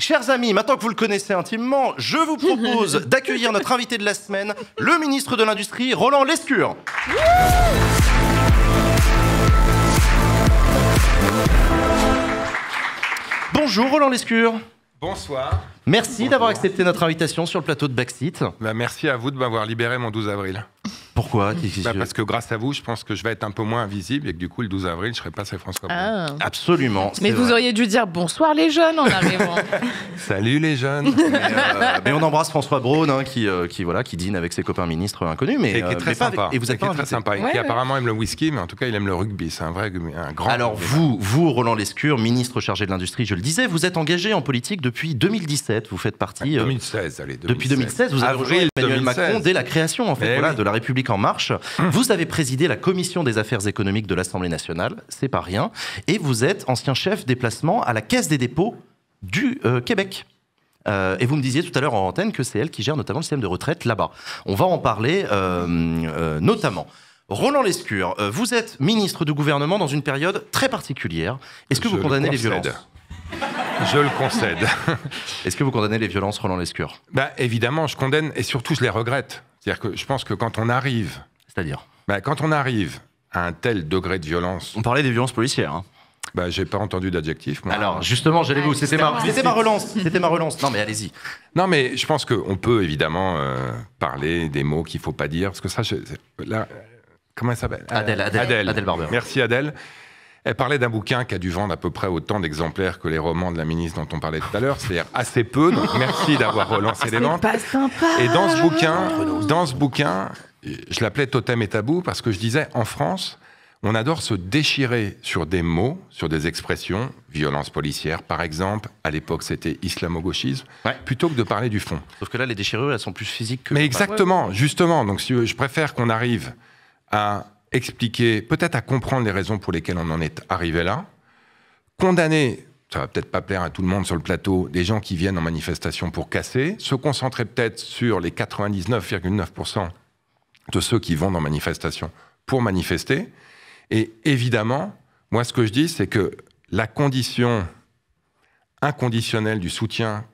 Chers amis, maintenant que vous le connaissez intimement, je vous propose d'accueillir notre invité de la semaine, le ministre de l'Industrie, Roland Lescure. Bonjour Roland Lescure. Bonsoir. Merci d'avoir accepté notre invitation sur le plateau de Backseat. Bah, merci à vous de m'avoir libéré mon 12 avril. Pourquoi bah, Parce que grâce à vous, je pense que je vais être un peu moins invisible et que du coup, le 12 avril, je serai pas François ah. Absolument. Mais vous auriez dû dire bonsoir les jeunes en arrivant. Salut les jeunes. Euh, euh, mais, on embrasse François Braun hein, qui, euh, qui, voilà, qui dîne avec ses copains ministres inconnus. Mais, et qui est très sympa. et vous êtes très sympa. qui apparemment aime le whisky, mais en tout cas, il aime le rugby. C'est un vrai un grand. Alors vous, vous, Roland Lescure, ministre chargé de l'industrie, je le disais, vous êtes engagé en politique depuis 2017. Vous faites partie. 2016, allez. Depuis 2016, vous avez rejoint Emmanuel Macron dès la création en fait, de la République en Marche. Vous avez présidé la commission des affaires économiques de l'Assemblée nationale, c'est pas rien. Et vous êtes ancien chef des placements à la Caisse des dépôts du euh, Québec. Euh, et vous me disiez tout à l'heure en antenne que c'est elle qui gère notamment le système de retraite là-bas. On va en parler euh, notamment. Roland Lescure, vous êtes ministre du gouvernement dans une période très particulière. Est-ce que vous condamnez les violences je le concède. Est-ce que vous condamnez les violences, Roland Lescure Bah évidemment, je condamne et surtout je les regrette. C'est-à-dire que je pense que quand on arrive. C'est-à-dire bah, Quand on arrive à un tel degré de violence. On parlait des violences policières. Hein. Bah, j'ai pas entendu d'adjectif. Alors, justement, j'allais vous. C'était ma, relance. C'était ma relance. Non, mais allez-y. Non, mais je pense qu'on peut évidemment euh, parler des mots qu'il faut pas dire. Parce que ça, là, comment elle s'appelle Adèle, Adèle, Adèle. Adèle Barber. Merci, Adèle. Elle parlait d'un bouquin qui a dû vendre à peu près autant d'exemplaires que les romans de la ministre dont on parlait tout à l'heure, c'est-à-dire assez peu. Donc merci d'avoir relancé les ah, ventes. Pas sympa. Et dans ce bouquin, ah, dans ce bouquin, je l'appelais totem et tabou parce que je disais en France, on adore se déchirer sur des mots, sur des expressions, violence policière par exemple, à l'époque c'était islamo-gauchisme, plutôt que de parler du fond. Sauf que là les déchirures elles sont plus physiques que... Mais exactement, justement, donc je préfère qu'on arrive à expliquer, peut-être à comprendre les raisons pour lesquelles on en est arrivé là, condamner, ça va peut-être pas plaire à tout le monde sur le plateau, des gens qui viennent en manifestation pour casser, se concentrer peut-être sur les 99,9% de ceux qui vont en manifestation pour manifester. Et évidemment, moi ce que je dis, c'est que la condition inconditionnelle du soutien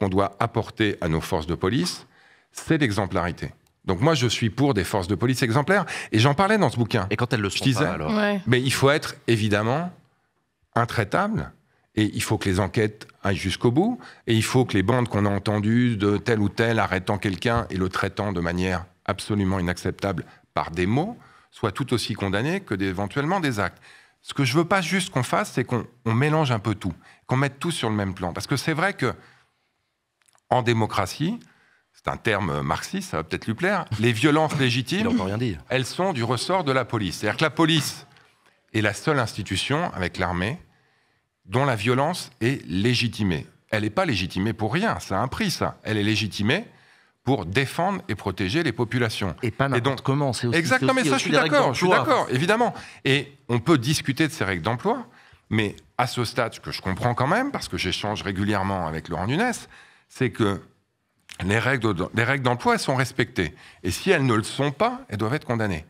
qu'on doit apporter à nos forces de police, c'est l'exemplarité. Donc moi, je suis pour des forces de police exemplaires, et j'en parlais dans ce bouquin. Et quand elles le sont alors Mais il faut être, évidemment, intraitable, et il faut que les enquêtes aillent jusqu'au bout, et il faut que les bandes qu'on a entendues de tel ou tel arrêtant quelqu'un et le traitant de manière absolument inacceptable par des mots, soient tout aussi condamnées que éventuellement des actes. Ce que je veux pas juste qu'on fasse, c'est qu'on mélange un peu tout, qu'on mette tout sur le même plan. Parce que c'est vrai que, en démocratie, c'est un terme euh, marxiste, ça va peut-être lui plaire, les violences légitimes, rien dire. elles sont du ressort de la police. C'est-à-dire que la police est la seule institution, avec l'armée, dont la violence est légitimée. Elle n'est pas légitimée pour rien, ça a un prix, ça. Elle est légitimée pour défendre et protéger les populations. Et pas n'importe donc, comment, c'est aussi... Exactement, mais ça, je suis d'accord, je suis d'accord, évidemment. Et on peut discuter de ces règles d'emploi, mais à ce stade, ce que je comprends quand même, parce que j'échange régulièrement avec Laurent Nunes, c'est que les règles d'emploi sont respectées. Et si elles ne le sont pas, elles doivent être condamnées.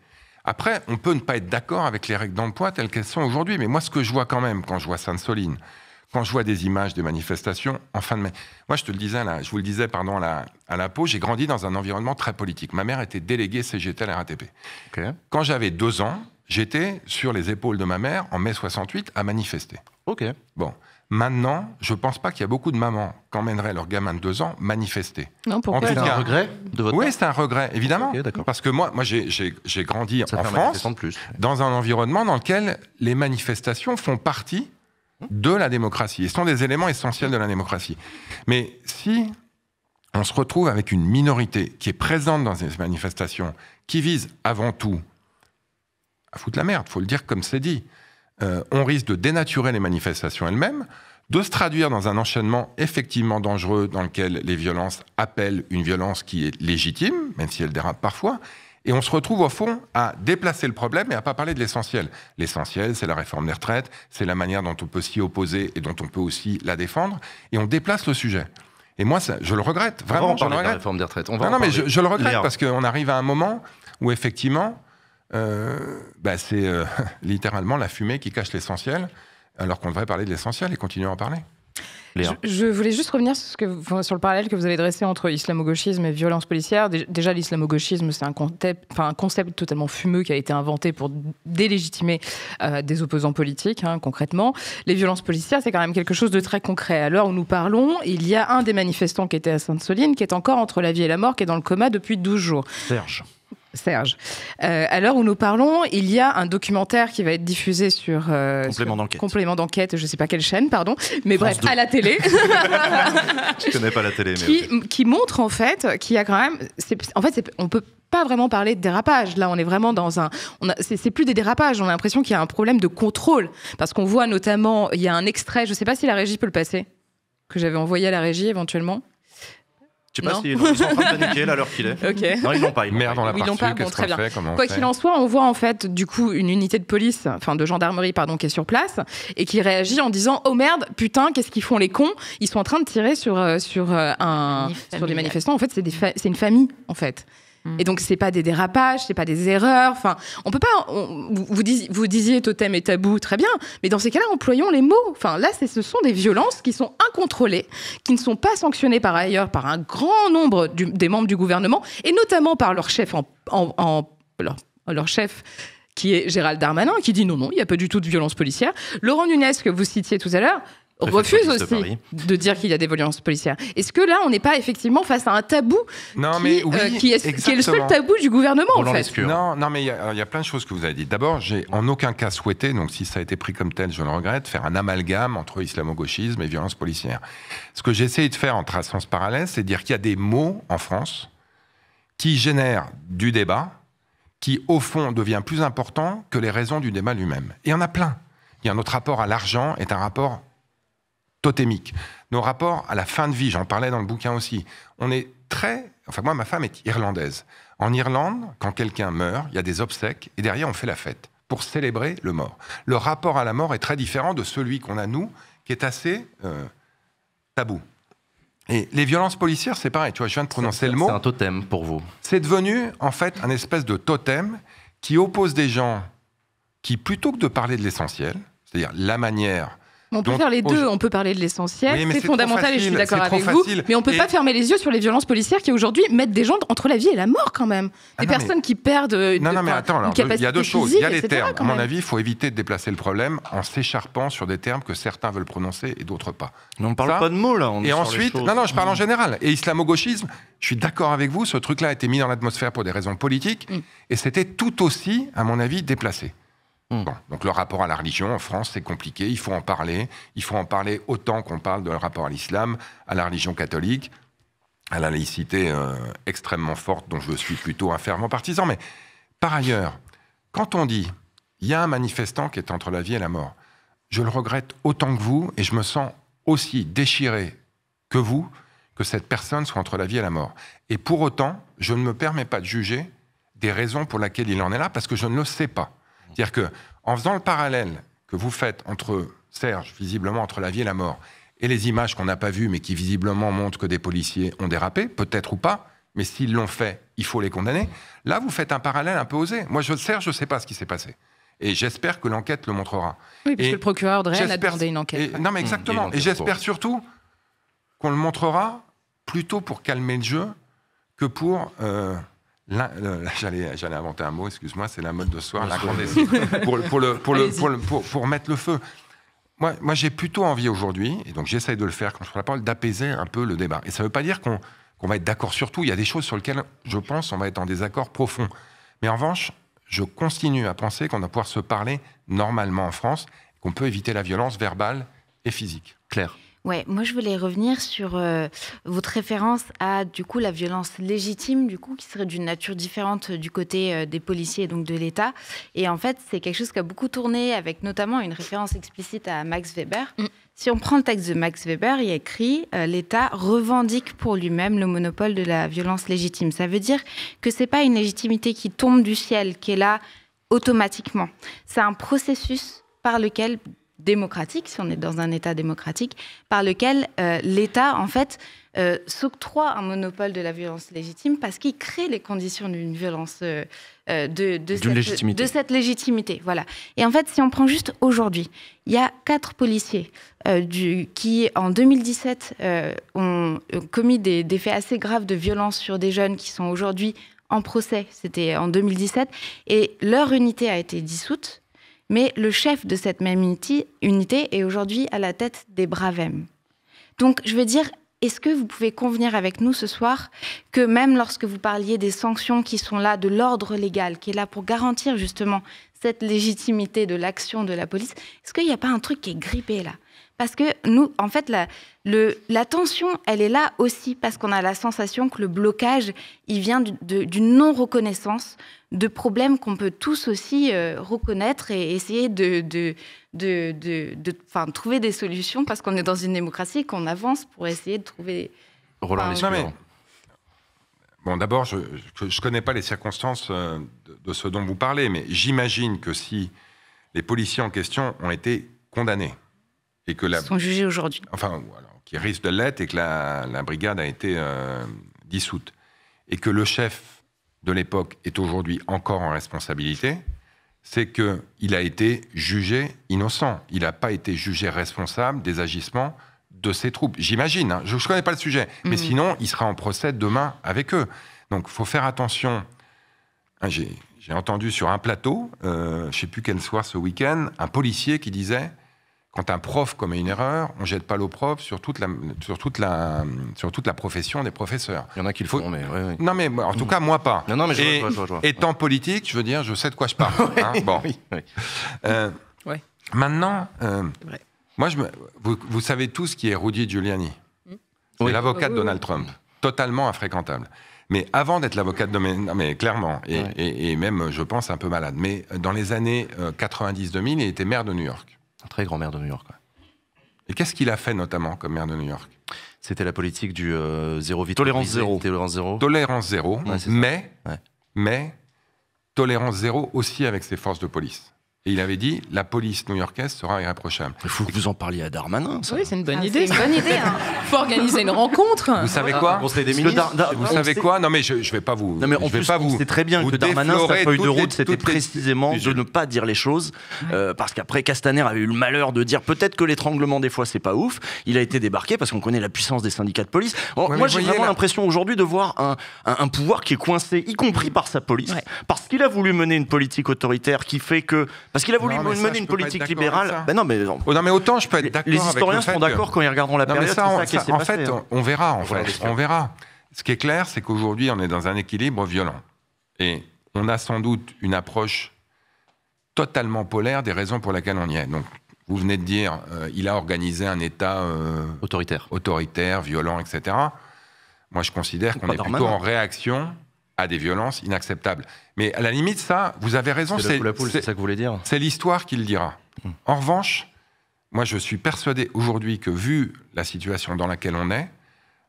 Après, on peut ne pas être d'accord avec les règles d'emploi telles qu'elles sont aujourd'hui, mais moi, ce que je vois quand même quand je vois Sainte-Soline, quand je vois des images des manifestations en fin de mai, moi, je te le disais, je vous le disais, pardon, à la, peau, j'ai grandi dans un environnement très politique. Ma mère était déléguée CGT à la RATP. Quand j'avais deux ans, j'étais sur les épaules de ma mère en mai 68 à manifester. Ok. Bon. Maintenant, je ne pense pas qu'il y a beaucoup de mamans qui emmèneraient leur gamin de deux ans manifester. Non, pourquoi C'est un regret de votre Oui, c'est un regret, évidemment. parce que moi, moi j'ai grandi en France, plus. dans un environnement dans lequel les manifestations font partie de la démocratie et sont des éléments essentiels de la démocratie. Mais si on se retrouve avec une minorité qui est présente dans ces manifestations, qui vise avant tout à foutre la merde, faut le dire comme c'est dit, euh, on risque de dénaturer les manifestations elles-mêmes, de se traduire dans un enchaînement effectivement dangereux dans lequel les violences appellent une violence qui est légitime, même si elle dérape parfois, et on se retrouve au fond à déplacer le problème et à pas parler de l'essentiel. L'essentiel, c'est la réforme des retraites, c'est la manière dont on peut s'y opposer et dont on peut aussi la défendre, et on déplace le sujet. Et moi, ça, je le regrette, vraiment. je regrette. De la réforme des retraites. non, mais je, le regrette parce qu'on arrive à un moment où effectivement, euh, bah, c'est euh, littéralement la fumée qui cache l'essentiel, alors qu'on devrait parler de l'essentiel et continuer à en parler. Je, voulais juste revenir sur, le parallèle que vous avez dressé entre islamo-gauchisme et violence policière. Déjà, l'islamo-gauchisme, c'est un concept, totalement fumeux qui a été inventé pour délégitimer euh, des opposants politiques, hein, concrètement. Les violences policières, c'est quand même quelque chose de très concret. À l'heure où nous parlons, il y a un des manifestants qui était à Sainte-Soline, qui est encore entre la vie et la mort, qui est dans le coma depuis 12 jours. Serge. Serge. Euh, à l'heure où nous parlons, il y a un documentaire qui va être diffusé sur euh, complément d'enquête. Complément d'enquête, je ne sais pas quelle chaîne, pardon, mais bref, à la télé. je connais pas la télé. Mais qui, montre en fait qu'il y a quand même. En fait, on ne peut pas vraiment parler de dérapage. Là, on est vraiment dans un. C'est plus des dérapages. On a l'impression qu'il y a un problème de contrôle parce qu'on voit notamment. Il y a un extrait. Je ne sais pas si la régie peut le passer que j'avais envoyé à la régie éventuellement. Je sais pas s'ils si sont en train de paniquer là, l'heure qu'il est. Non, ils n'ont pas. Ils Merde, on l'a pas, pas. Bon, très bien. Quoi qu'il en soit, on voit en fait, du coup, une unité de police, enfin de gendarmerie, pardon, qui est sur place et qui réagit en disant Oh merde, putain, qu'est-ce qu'ils font les cons Ils sont en train de tirer sur, euh, sur, euh, un, sur des manifestants. En fait, c'est une famille, en fait. Mm. Et donc, c'est pas des dérapages, c'est pas des erreurs. Enfin, on peut pas. vous, vous disiez totem et tabou, très bien. Mais dans ces cas-là, employons les mots. Enfin, là, ce sont des violences qui sont incontrôlées, qui ne sont pas sanctionnées par ailleurs par un grand nombre des membres du gouvernement, et notamment par leur chef en, leur, chef qui est Gérald Darmanin, qui dit non, non, il n'y a pas du tout de violence policière. Laurent Nunes que vous citiez tout à l'heure, refuse aussi de, dire qu'il y a des violences policières. Est-ce que là, on n'est pas effectivement face à un tabou non, qui, mais euh, qui, est, le seul tabou du gouvernement en fait Non, non mais il y, a plein de choses que vous avez dites. D'abord, j'ai en aucun cas souhaité, donc si ça a été pris comme tel, je le regrette, faire un amalgame entre islamo-gauchisme et violences policières. Ce que j'ai essayé de faire en traçant ce parallèle, c'est dire qu'il y a des mots en France qui génèrent du débat, qui au fond devient plus important que les raisons du débat lui-même. Et il y en a plein. Il y a notre rapport à l'argent est un rapport totémique. Nos rapports à la fin de vie, j'en parlais dans le bouquin aussi, on est très... Enfin, moi, ma femme est irlandaise. En Irlande, quand quelqu'un meurt, il y a des obsèques et derrière, on fait la fête pour célébrer le mort. Le rapport à la mort est très différent de celui qu'on a, nous, qui est assez euh, tabou. Et les violences policières, c'est pareil. Tu vois, je viens de prononcer le mot. C'est un totem pour vous. C'est devenu, en fait, un espèce de totem qui oppose des gens qui, plutôt que de parler de l'essentiel, c'est-à-dire la manière on peut faire les deux. On peut parler de l'essentiel. c'est fondamental et je suis d'accord avec vous. Mais on peut pas fermer les yeux sur les violences policières qui aujourd'hui mettent des gens entre la vie et la mort quand même. Ah des personnes qui perdent. Euh, non, de... non, mais attends, il y a deux choses. Il y a les termes. À mon avis, il faut éviter de déplacer le problème en s'écharpant sur des termes que certains veulent prononcer et d'autres pas. non on ne parle pas de mots là. et ensuite, non, non, je parle en général. Et islamo-gauchisme, je suis d'accord avec vous. Ce truc-là a été mis dans l'atmosphère pour des raisons politiques mm. et c'était tout aussi, à mon avis, déplacé donc le rapport à la religion en France, c'est compliqué, il faut en parler, il faut en parler autant qu'on parle de le rapport à l'islam, à la religion catholique, à la laïcité euh, extrêmement forte dont je suis plutôt un fervent partisan. Mais par ailleurs, quand on dit il y a un manifestant qui est entre la vie et la mort, je le regrette autant que vous et je me sens aussi déchiré que vous que cette personne soit entre la vie et la mort. Et pour autant, je ne me permets pas de juger des raisons pour lesquelles il en est là parce que je ne le sais pas. C'est-à-dire que, en faisant le parallèle que vous faites entre Serge, visiblement entre la vie et la mort, et les images qu'on n'a pas vues, mais qui visiblement montrent que des policiers ont dérapé, peut-être ou pas, mais s'ils l'ont fait, il faut les condamner. Là, vous faites un parallèle un peu osé. Moi, je, Serge, je ne sais pas ce qui s'est passé. Et j'espère que l'enquête le montrera. Oui, puisque le procureur de a demandé une enquête. non, mais mmh, exactement. et, j'espère surtout qu'on le montrera plutôt pour calmer le jeu que pour euh, euh, j'allais inventer un mot, excuse-moi, c'est la mode de soir, la pour, pour, pour, pour, pour, mettre le feu. Moi, moi j'ai plutôt envie aujourd'hui, et donc j'essaye de le faire quand je prends la parole, d'apaiser un peu le débat. Et ça ne veut pas dire qu'on va être d'accord sur tout. Il y a des choses sur lesquelles, je pense, on va être en désaccord profond. Mais en revanche, je continue à penser qu'on va pouvoir se parler normalement en France, qu'on peut éviter la violence verbale et physique. Claire Ouais, moi je voulais revenir sur euh, votre référence à du coup la violence légitime du coup qui serait d'une nature différente euh, du côté euh, des policiers et donc de l'État et en fait c'est quelque chose qui a beaucoup tourné avec notamment une référence explicite à Max Weber. Mm. Si on prend le texte de Max Weber, il y a écrit l'État revendique pour lui-même le monopole de la violence légitime. Ça veut dire que c'est pas une légitimité qui tombe du ciel qui est là automatiquement. C'est un processus par lequel démocratique, si on est dans un État démocratique, par lequel euh, l'État, en fait, euh, s'octroie un monopole de la violence légitime parce qu'il crée les conditions d'une violence, euh, de, de, cette, légitimité. de, cette, légitimité. Voilà. Et en fait, si on prend juste aujourd'hui, il y a quatre policiers du, qui, en 2017, ont commis des faits assez graves de violence sur des jeunes qui sont aujourd'hui en procès. C'était en 2017. Et leur unité a été dissoute. Mais le chef de cette même unité est aujourd'hui à la tête des Bravem. Donc je veux dire, est-ce que vous pouvez convenir avec nous ce soir que même lorsque vous parliez des sanctions qui sont là, de l'ordre légal, qui est là pour garantir justement cette légitimité de l'action de la police, est-ce qu'il n'y a pas un truc qui est grippé là Parce que nous, en fait, la, tension, elle est là aussi parce qu'on a la sensation que le blocage, il vient d'une non-reconnaissance de problèmes qu'on peut tous aussi euh, reconnaître et essayer de, de, trouver des solutions parce qu'on est dans une démocratie qu'on avance pour essayer de trouver. Roland Bon, d'abord, je ne connais pas les circonstances euh, de, ce dont vous parlez, mais j'imagine que si les policiers en question ont été condamnés et que la... Ils sont jugés aujourd'hui. Enfin, qui risquent de l'être et que la, brigade a été euh, dissoute et que le chef de l'époque est aujourd'hui encore en responsabilité, c'est qu'il a été jugé innocent. Il n'a pas été jugé responsable des agissements de ses troupes. J'imagine, hein. je ne connais pas le sujet, mais mm. sinon, il sera en procès demain avec eux. Donc, il faut faire attention. Hein, j'ai entendu sur un plateau, euh, je ne sais plus quel soir ce week-end, un policier qui disait quand un prof commet une erreur, on jette pas prof sur toute la sur toute la sur toute la profession des professeurs. Il y en a qui le font, non mais en tout cas moi pas. Non, mais je étant politique, je veux dire, je sais de quoi je parle. Hein. bon. Oui, euh, Maintenant, euh, moi je me, vous, savez tous qui est Rudy Giuliani, hmm. c'est l'avocat de Donald Trump, totalement infréquentable. Mais avant d'être l'avocat de domaine, non mais clairement, et, et, et, même je pense un peu malade. Mais euh, dans les années 90-2000, il était maire de New York. Un très grand maire de New York. Et qu'est-ce qu'il a fait notamment comme maire de New York C'était la politique du euh, zéro vitalité. Tolérance zéro. Tolérance zéro. mais, mais tolérance zéro aussi avec ses forces de police. Et il avait dit la police new-yorkaise sera irréprochable. Il faut que vous en parliez à Darmanin. Oui, c'est une bonne ah, idée. C'est une idée. Hein. faut organiser une rencontre. Vous savez quoi des Vous savez quoi Non, mais je, ne vais pas vous. je vais pas vous. C'est très bien que Darmanin sa feuille de route, c'était précisément de ne pas dire les choses, euh, parce qu'après Castaner avait eu le malheur de dire peut-être que l'étranglement des fois c'est pas ouf. Il a été débarqué parce qu'on connaît la puissance des syndicats de police. moi, j'ai vraiment l'impression aujourd'hui de voir un, pouvoir qui est coincé, y compris par sa police, parce qu'il a voulu mener une politique autoritaire qui fait que parce qu'il a voulu mener une politique libérale. Ben non, mais, oh, non, mais autant je peux être d'accord. Les historiens seront d'accord quand ils regarderont la période. en fait, on verra. on verra. Ce qui est clair, c'est qu'aujourd'hui, on est dans un équilibre violent. Et on a sans doute une approche totalement polaire des raisons pour lesquelles on y est. Donc, vous venez de dire, euh, il a organisé un État euh, autoritaire. autoritaire, violent, etc. Moi, je considère qu'on est plutôt hein. en réaction à des violences inacceptables. Mais à la limite, ça, vous avez raison. C'est ça que vous voulez dire C'est l'histoire qui le dira. En revanche, moi, je suis persuadé aujourd'hui que, vu la situation dans laquelle on est,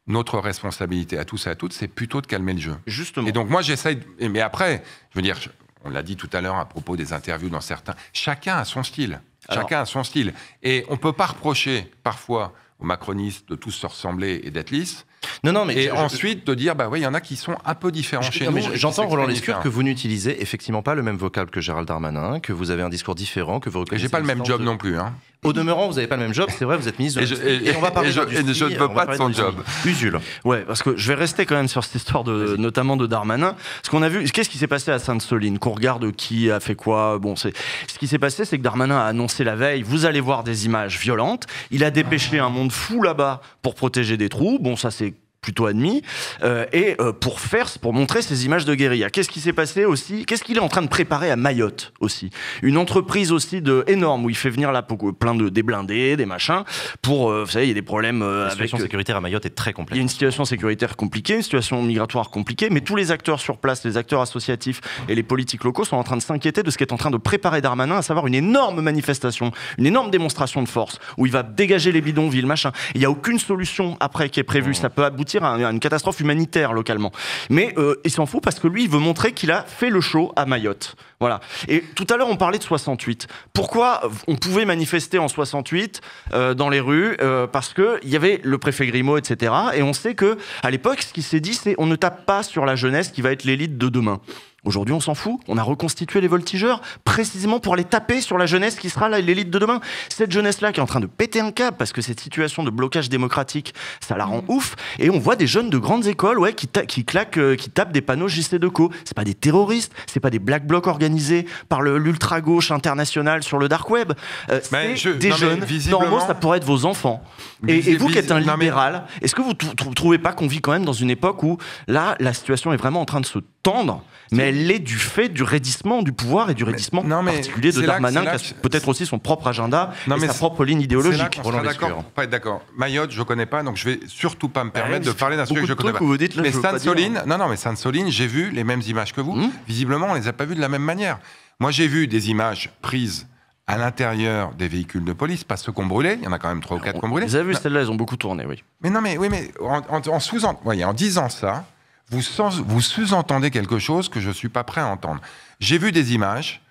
notre responsabilité à tous et à toutes, c'est plutôt de calmer le jeu. Justement. Et donc, moi, j'essaye. Mais après, je veux dire, on l'a dit tout à l'heure à propos des interviews dans certains, chacun a son style. Chacun a son style. Et on ne peut pas reprocher, parfois, aux macronistes de tous se ressembler et d'être lisses. Non, non, mais et ensuite de dire, bah oui, il y en a qui sont un peu différents chez nous. J'entends Roland Lescure que vous n'utilisez effectivement pas le même vocable que Gérald Darmanin, que vous avez un discours différent, que vous. J'ai pas le même job non plus. Hein. Au demeurant, vous n'avez pas le même job, c'est vrai, vous êtes ministre de et, on va parler je, et je ne veux pas de son job. Usule. Ouais, parce que je vais rester quand même sur cette histoire de, notamment de Darmanin. Ce qu'on a vu, qu'est-ce qui s'est passé à Sainte-Soline Qu'on regarde qui a fait quoi. Bon, c'est ce qui s'est passé, c'est que Darmanin a annoncé la veille. Vous allez voir des images violentes. Il a dépêché un monde fou là-bas pour protéger des trous. Bon, ça c'est plutôt admis, euh, et euh, pour faire, pour montrer ces images de guérilla. Qu'est-ce qui s'est passé aussi Qu'est-ce qu'il est en train de préparer à Mayotte aussi Une entreprise aussi de énorme où il fait venir là euh, plein de des blindés, des machins pour, vous savez, il y a des problèmes. La situation sécuritaire à Mayotte est très complexe. Il y a une situation sécuritaire compliquée, une situation migratoire compliquée, mais tous les acteurs sur place, les acteurs associatifs et les politiques locaux sont en train de s'inquiéter de ce qu'est en train de préparer Darmanin, à savoir une énorme manifestation, une énorme démonstration de force où il va dégager les bidons, bidonvilles, machin. Il n'y a aucune solution après qui est prévue. Mmh. Ça peut aboutir à une catastrophe humanitaire localement. Mais euh, il s'en fout parce que lui, il veut montrer qu'il a fait le show à Mayotte. Voilà. Et tout à l'heure, on parlait de 68. Pourquoi on pouvait manifester en 68 euh, dans les rues euh, Parce qu'il y avait le préfet Grimaud, etc. Et on sait que à l'époque, ce qui s'est dit, c'est on ne tape pas sur la jeunesse qui va être l'élite de demain. Aujourd'hui, on s'en fout. On a reconstitué les voltigeurs précisément pour les taper sur la jeunesse qui sera l'élite de demain. Cette jeunesse-là qui est en train de péter un câble parce que cette situation de blocage démocratique, ça la rend mm. ouf. Et on voit des jeunes de grandes écoles ouais, qui, qui claquent, euh, qui tapent des panneaux JC co C'est pas des terroristes, c'est pas des black blocs organisés par l'ultra-gauche internationale sur le dark web. Euh, c'est des jeunes. Normalement, ça pourrait être vos enfants. Et, vous qui êtes un libéral, est-ce que vous ne trouvez pas qu'on vit quand même dans une époque où là, la situation est vraiment en train de sauter tendre, mais elle l'est du fait du raidissement du pouvoir et du raidissement non, particulier de Darmanin, qui a peut-être aussi son propre agenda et mais sa propre ligne idéologique. d'accord, pas d'accord. Mayotte, je ne connais pas, donc je vais surtout pas me bah permettre de parler d'un sujet que je connais pas. mais Sansoline, non, non, mais j'ai vu les mêmes images que vous. Hmm. Visiblement, on les a pas vues de la même manière. Moi, j'ai vu des images prises à l'intérieur des véhicules de police, pas ceux qu'on brûlait, il y en a quand même trois ou quatre qu'on brûlait. Vous avez vu, celles-là, elles ont beaucoup tourné, oui. Mais non, mais oui, mais en, en disant ça, vous, sous-entendez quelque chose que je ne suis pas prêt à entendre. J'ai vu des images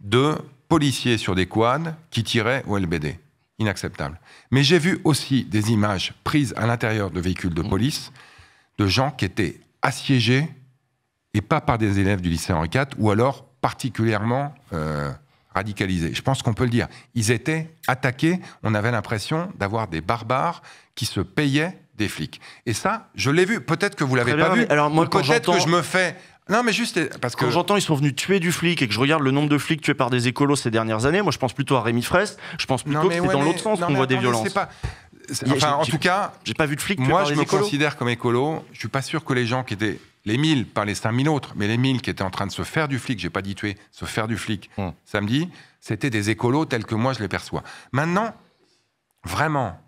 de policiers sur des quads qui tiraient au LBD. Inacceptable. Mais j'ai vu aussi des images prises à l'intérieur de véhicules de mmh. police de gens qui étaient assiégés et pas par des élèves du lycée Henri IV ou alors particulièrement euh, radicalisés. Je pense qu'on peut le dire. Ils étaient attaqués. On avait l'impression d'avoir des barbares qui se payaient des flics. Et ça, je l'ai vu. Peut-être que vous l'avez pas vu. Alors moi, peut-être que je me fais. Non, mais juste parce que. Quand j'entends ils sont venus tuer du flic et que je regarde le nombre de flics tués par des écolos ces dernières années, moi je pense plutôt à Rémi Fraisse, je pense plutôt que c'est dans l'autre sens qu'on voit des violences. Pas... en tout cas. J'ai pas vu de flic. Moi, je me considère comme écolo. Je suis pas sûr que les gens qui étaient. Les 1000, par les 5000 autres, mais les 1000 qui étaient en train de se faire du flic, j'ai pas dit tuer, se faire du flic hmm. samedi, c'était des écolos tels que moi je les perçois. Maintenant, vraiment,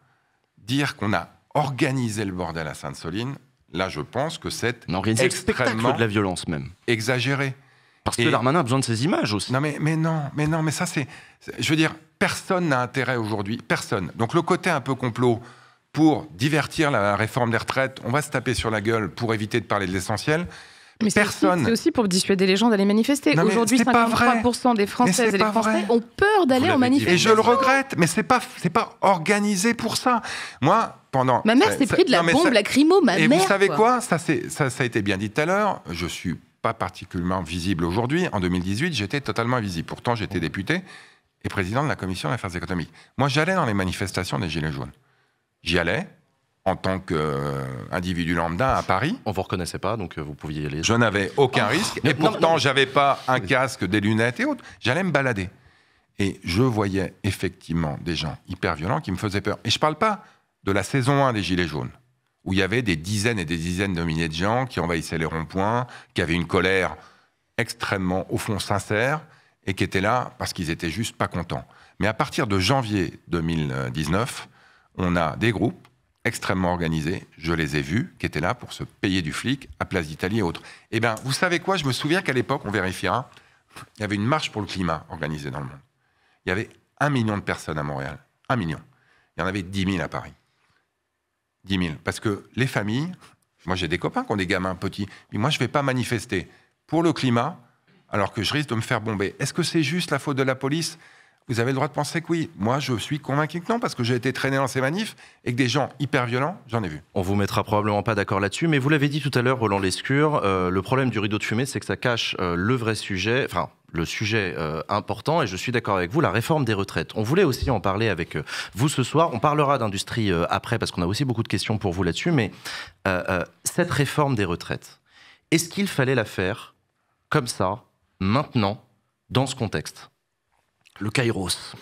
dire qu'on a organiser le bordel à Sainte-Soline, là, je pense que c'est extrêmement de la violence même. Exagéré. Parce que Darmanin a besoin de ces images aussi. Non, mais, mais non, mais non, mais ça c'est, je veux dire, personne n'a intérêt aujourd'hui, personne. Donc le côté un peu complot pour divertir la réforme des retraites, on va se taper sur la gueule pour éviter de parler de l'essentiel. Mais C'est aussi pour dissuader les gens d'aller manifester. Aujourd'hui, 53% des Françaises et des Français ont peur d'aller en manifester. Et je le regrette, mais c'est pas c'est pas organisé pour ça. Moi, pendant ma mère s'est pris de la bombe lacrymo, ma mère. Et vous savez quoi, ça, ça, ça a été bien dit tout à l'heure. Je suis pas particulièrement visible aujourd'hui. En 2018, j'étais totalement invisible. Pourtant, j'étais député et président de la commission des affaires économiques. Moi, j'allais dans les manifestations des gilets jaunes. J'y allais, en tant qu'individu euh, lambda à Paris. On vous reconnaissait pas, donc euh, vous pouviez y aller. Je n'avais aucun ah. risque, et pourtant je n'avais pas un casque, des lunettes et autres. J'allais me balader. Et je voyais effectivement des gens hyper violents qui me faisaient peur. Et je ne parle pas de la saison 1 des Gilets jaunes, où il y avait des dizaines et des dizaines de milliers de gens qui envahissaient les ronds-points, qui avaient une colère extrêmement, au fond, sincère, et qui étaient là parce qu'ils étaient juste pas contents. Mais à partir de janvier 2019, on a des groupes extrêmement organisés, je les ai vus, qui étaient là pour se payer du flic à Place d'Italie et autres. Eh bien, vous savez quoi Je me souviens qu'à l'époque, on vérifiera, il y avait une marche pour le climat organisée dans le monde. Il y avait un million de personnes à Montréal. Un million. Il y en avait 10 000 à Paris. 10 000. Parce que les familles, moi j'ai des copains qui ont des gamins petits, mais moi je ne vais pas manifester pour le climat alors que je risque de me faire bomber. Est-ce que c'est juste la faute de la police vous avez le droit de penser que oui. Moi, je suis convaincu que non, parce que j'ai été traîné dans ces manifs et que des gens hyper violents, j'en ai vu. On vous mettra probablement pas d'accord là-dessus, mais vous l'avez dit tout à l'heure, Roland Lescure, euh, le problème du rideau de fumée, c'est que ça cache euh, le vrai sujet, enfin, le sujet euh, important, et je suis d'accord avec vous, la réforme des retraites. On voulait aussi en parler avec vous ce soir. On parlera d'industrie après, parce qu'on a aussi beaucoup de questions pour vous là-dessus, mais cette réforme des retraites, est-ce qu'il fallait la faire comme ça, maintenant, dans ce contexte le Kairos.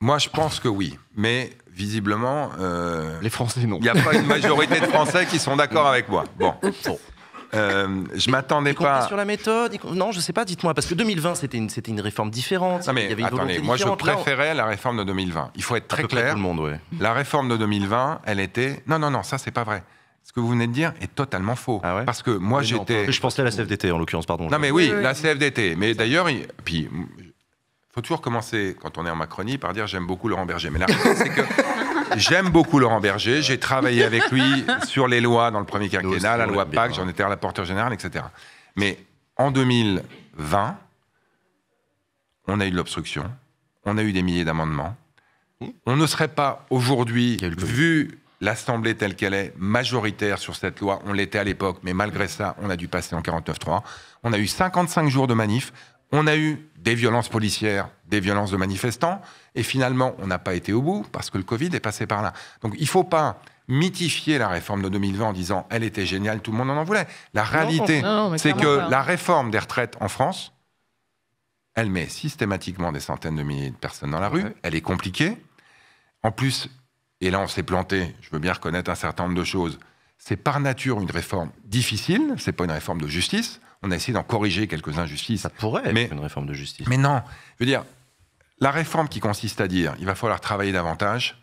Moi, je pense que oui, mais visiblement. Euh, Les Français, non. Il n'y a pas une majorité de Français qui sont d'accord avec moi. Bon. Je Euh, je m'attendais pas. Sur la méthode, non, je sais pas. Dites-moi, parce que 2020, c'était une, réforme différente. mais attendez, moi, je préférais la réforme de 2020. Il faut être très clair. Tout le monde, La réforme de 2020, elle était. Non, non, non, ça, c'est pas vrai ce que vous venez de dire est totalement faux. Ah parce que moi, j'étais. Je pensais à la CFDT, en l'occurrence, pardon. Non, mais oui, la CFDT. Mais d'ailleurs, puis faut toujours commencer, quand on est en Macronie, par dire j'aime beaucoup Laurent Berger. Mais la c'est que j'aime beaucoup Laurent Berger. J'ai travaillé avec lui sur les lois dans le premier quinquennat, la loi PAC, j'en étais la rapporteur Générale, etc. Mais en 2020, on a eu de l'obstruction, on a eu des milliers d'amendements. On ne serait pas aujourd'hui, vu l'Assemblée telle qu'elle est, majoritaire sur cette loi. On l'était à l'époque, mais malgré ça, on a dû passer en 49-3. On a eu 55 jours de manif. On a eu des violences policières, des violences de manifestants, et finalement, on n'a pas été au bout parce que le Covid est passé par là. Donc il ne faut pas mythifier la réforme de 2020 en disant elle était géniale, tout le monde en, en voulait. La réalité, c'est que la réforme des retraites en France, elle met systématiquement des centaines de milliers de personnes dans la rue, elle est compliquée. En plus, et là on s'est planté, je veux bien reconnaître un certain nombre de choses, c'est par nature une réforme difficile, c'est pas une réforme de justice. On a essayé d'en corriger quelques injustices. Ça pourrait mais, une réforme de justice. Mais non. Je veux dire, la réforme qui consiste à dire il va falloir travailler davantage,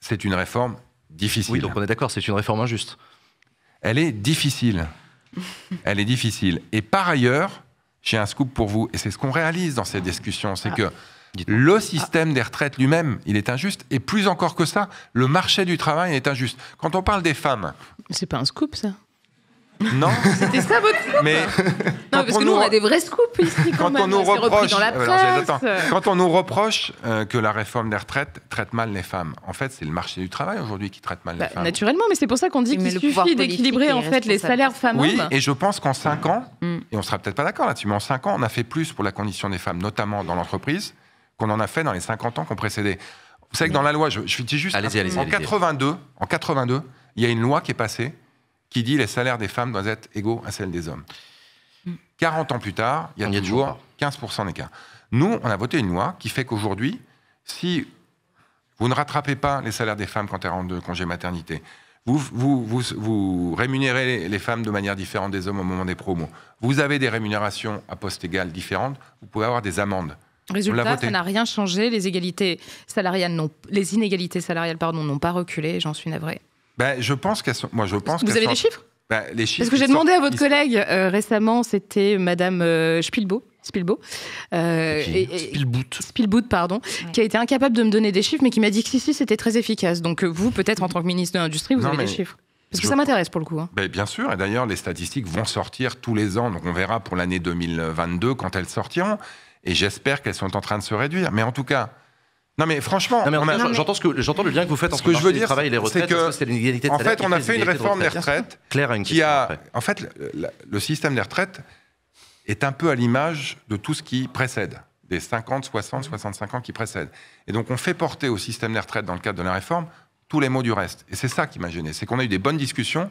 c'est une réforme difficile. Oui, donc on est d'accord, c'est une réforme injuste. Elle est difficile. Elle est difficile. Et par ailleurs, j'ai un scoop pour vous, et c'est ce qu'on réalise dans cette ah. discussion, c'est ah. que le système des retraites lui-même, il est injuste. Et plus encore que ça, le marché du travail est injuste. Quand on parle des femmes. C'est pas un scoop, ça non. C'était ça votre Mais non, parce que nous, on a des vrais scoops ici. Quand, on nous reproche, euh, quand on nous reproche euh, que la réforme des retraites traite mal les femmes, en fait, c'est le marché du travail aujourd'hui qui traite mal les bah, femmes. Naturellement, mais c'est pour ça qu'on dit qu'il suffit d'équilibrer en fait les salaires femmes. Oui, et je pense qu'en 5 ans, mm. et on sera peut-être pas d'accord là-dessus, mais en 5 ans, on a fait plus pour la condition des femmes, notamment dans l'entreprise, qu'on en a fait dans les 50 ans qu'on précédé Vous savez que dans mm. la loi, je, je suis juste, en 82, en 82, il y a une loi qui est passée qui dit les salaires des femmes doivent être égaux à celles des hommes. 40 ans plus tard, il y a toujours 15% d'écart. Nous, on a voté une loi qui fait qu'aujourd'hui, si vous ne rattrapez pas les salaires des femmes quand elles rentrent de congé maternité, vous, vous, vous, rémunérez les femmes de manière différente des hommes au moment des promos, vous avez des rémunérations à poste égal différentes, vous pouvez avoir des amendes. Résultat, ça n'a rien changé. Les, égalités salariales les inégalités salariales pardon, n'ont pas reculé. J'en suis navrée ben, Je pense qu'elles sont. Moi, je pense Vous avez des chiffres ben, les chiffres, Parce que j'ai demandé à votre collègue euh, récemment, c'était Madame euh, Spielbo. Spielbo, euh, pardon, qui a été incapable de me donner des chiffres, mais qui m'a dit que si, si, c'était très efficace. Donc euh, vous, peut-être en tant que ministre de l'Industrie, vous avez des chiffres. Parce que ça m'intéresse pour le coup. Hein. Ben, bien sûr, et d'ailleurs, les statistiques vont sortir tous les ans, donc on verra pour l'année 2022 quand elles sortiront, et j'espère qu'elles sont en train de se réduire. Mais en tout cas, non mais franchement, j'entends le bien que vous faites en ce que je veux dire, travail et les retraites. Que, en fait, on a fait une réforme des retraites qui a, en fait, le, système des retraites est un peu à l'image de tout ce qui précède, des 50, 60, 65 ans qui précèdent. Et donc, on fait porter au système des retraites dans le cadre de la réforme tous les mots du reste. Et c'est ça qui m'a gêné, c'est qu'on a eu des bonnes discussions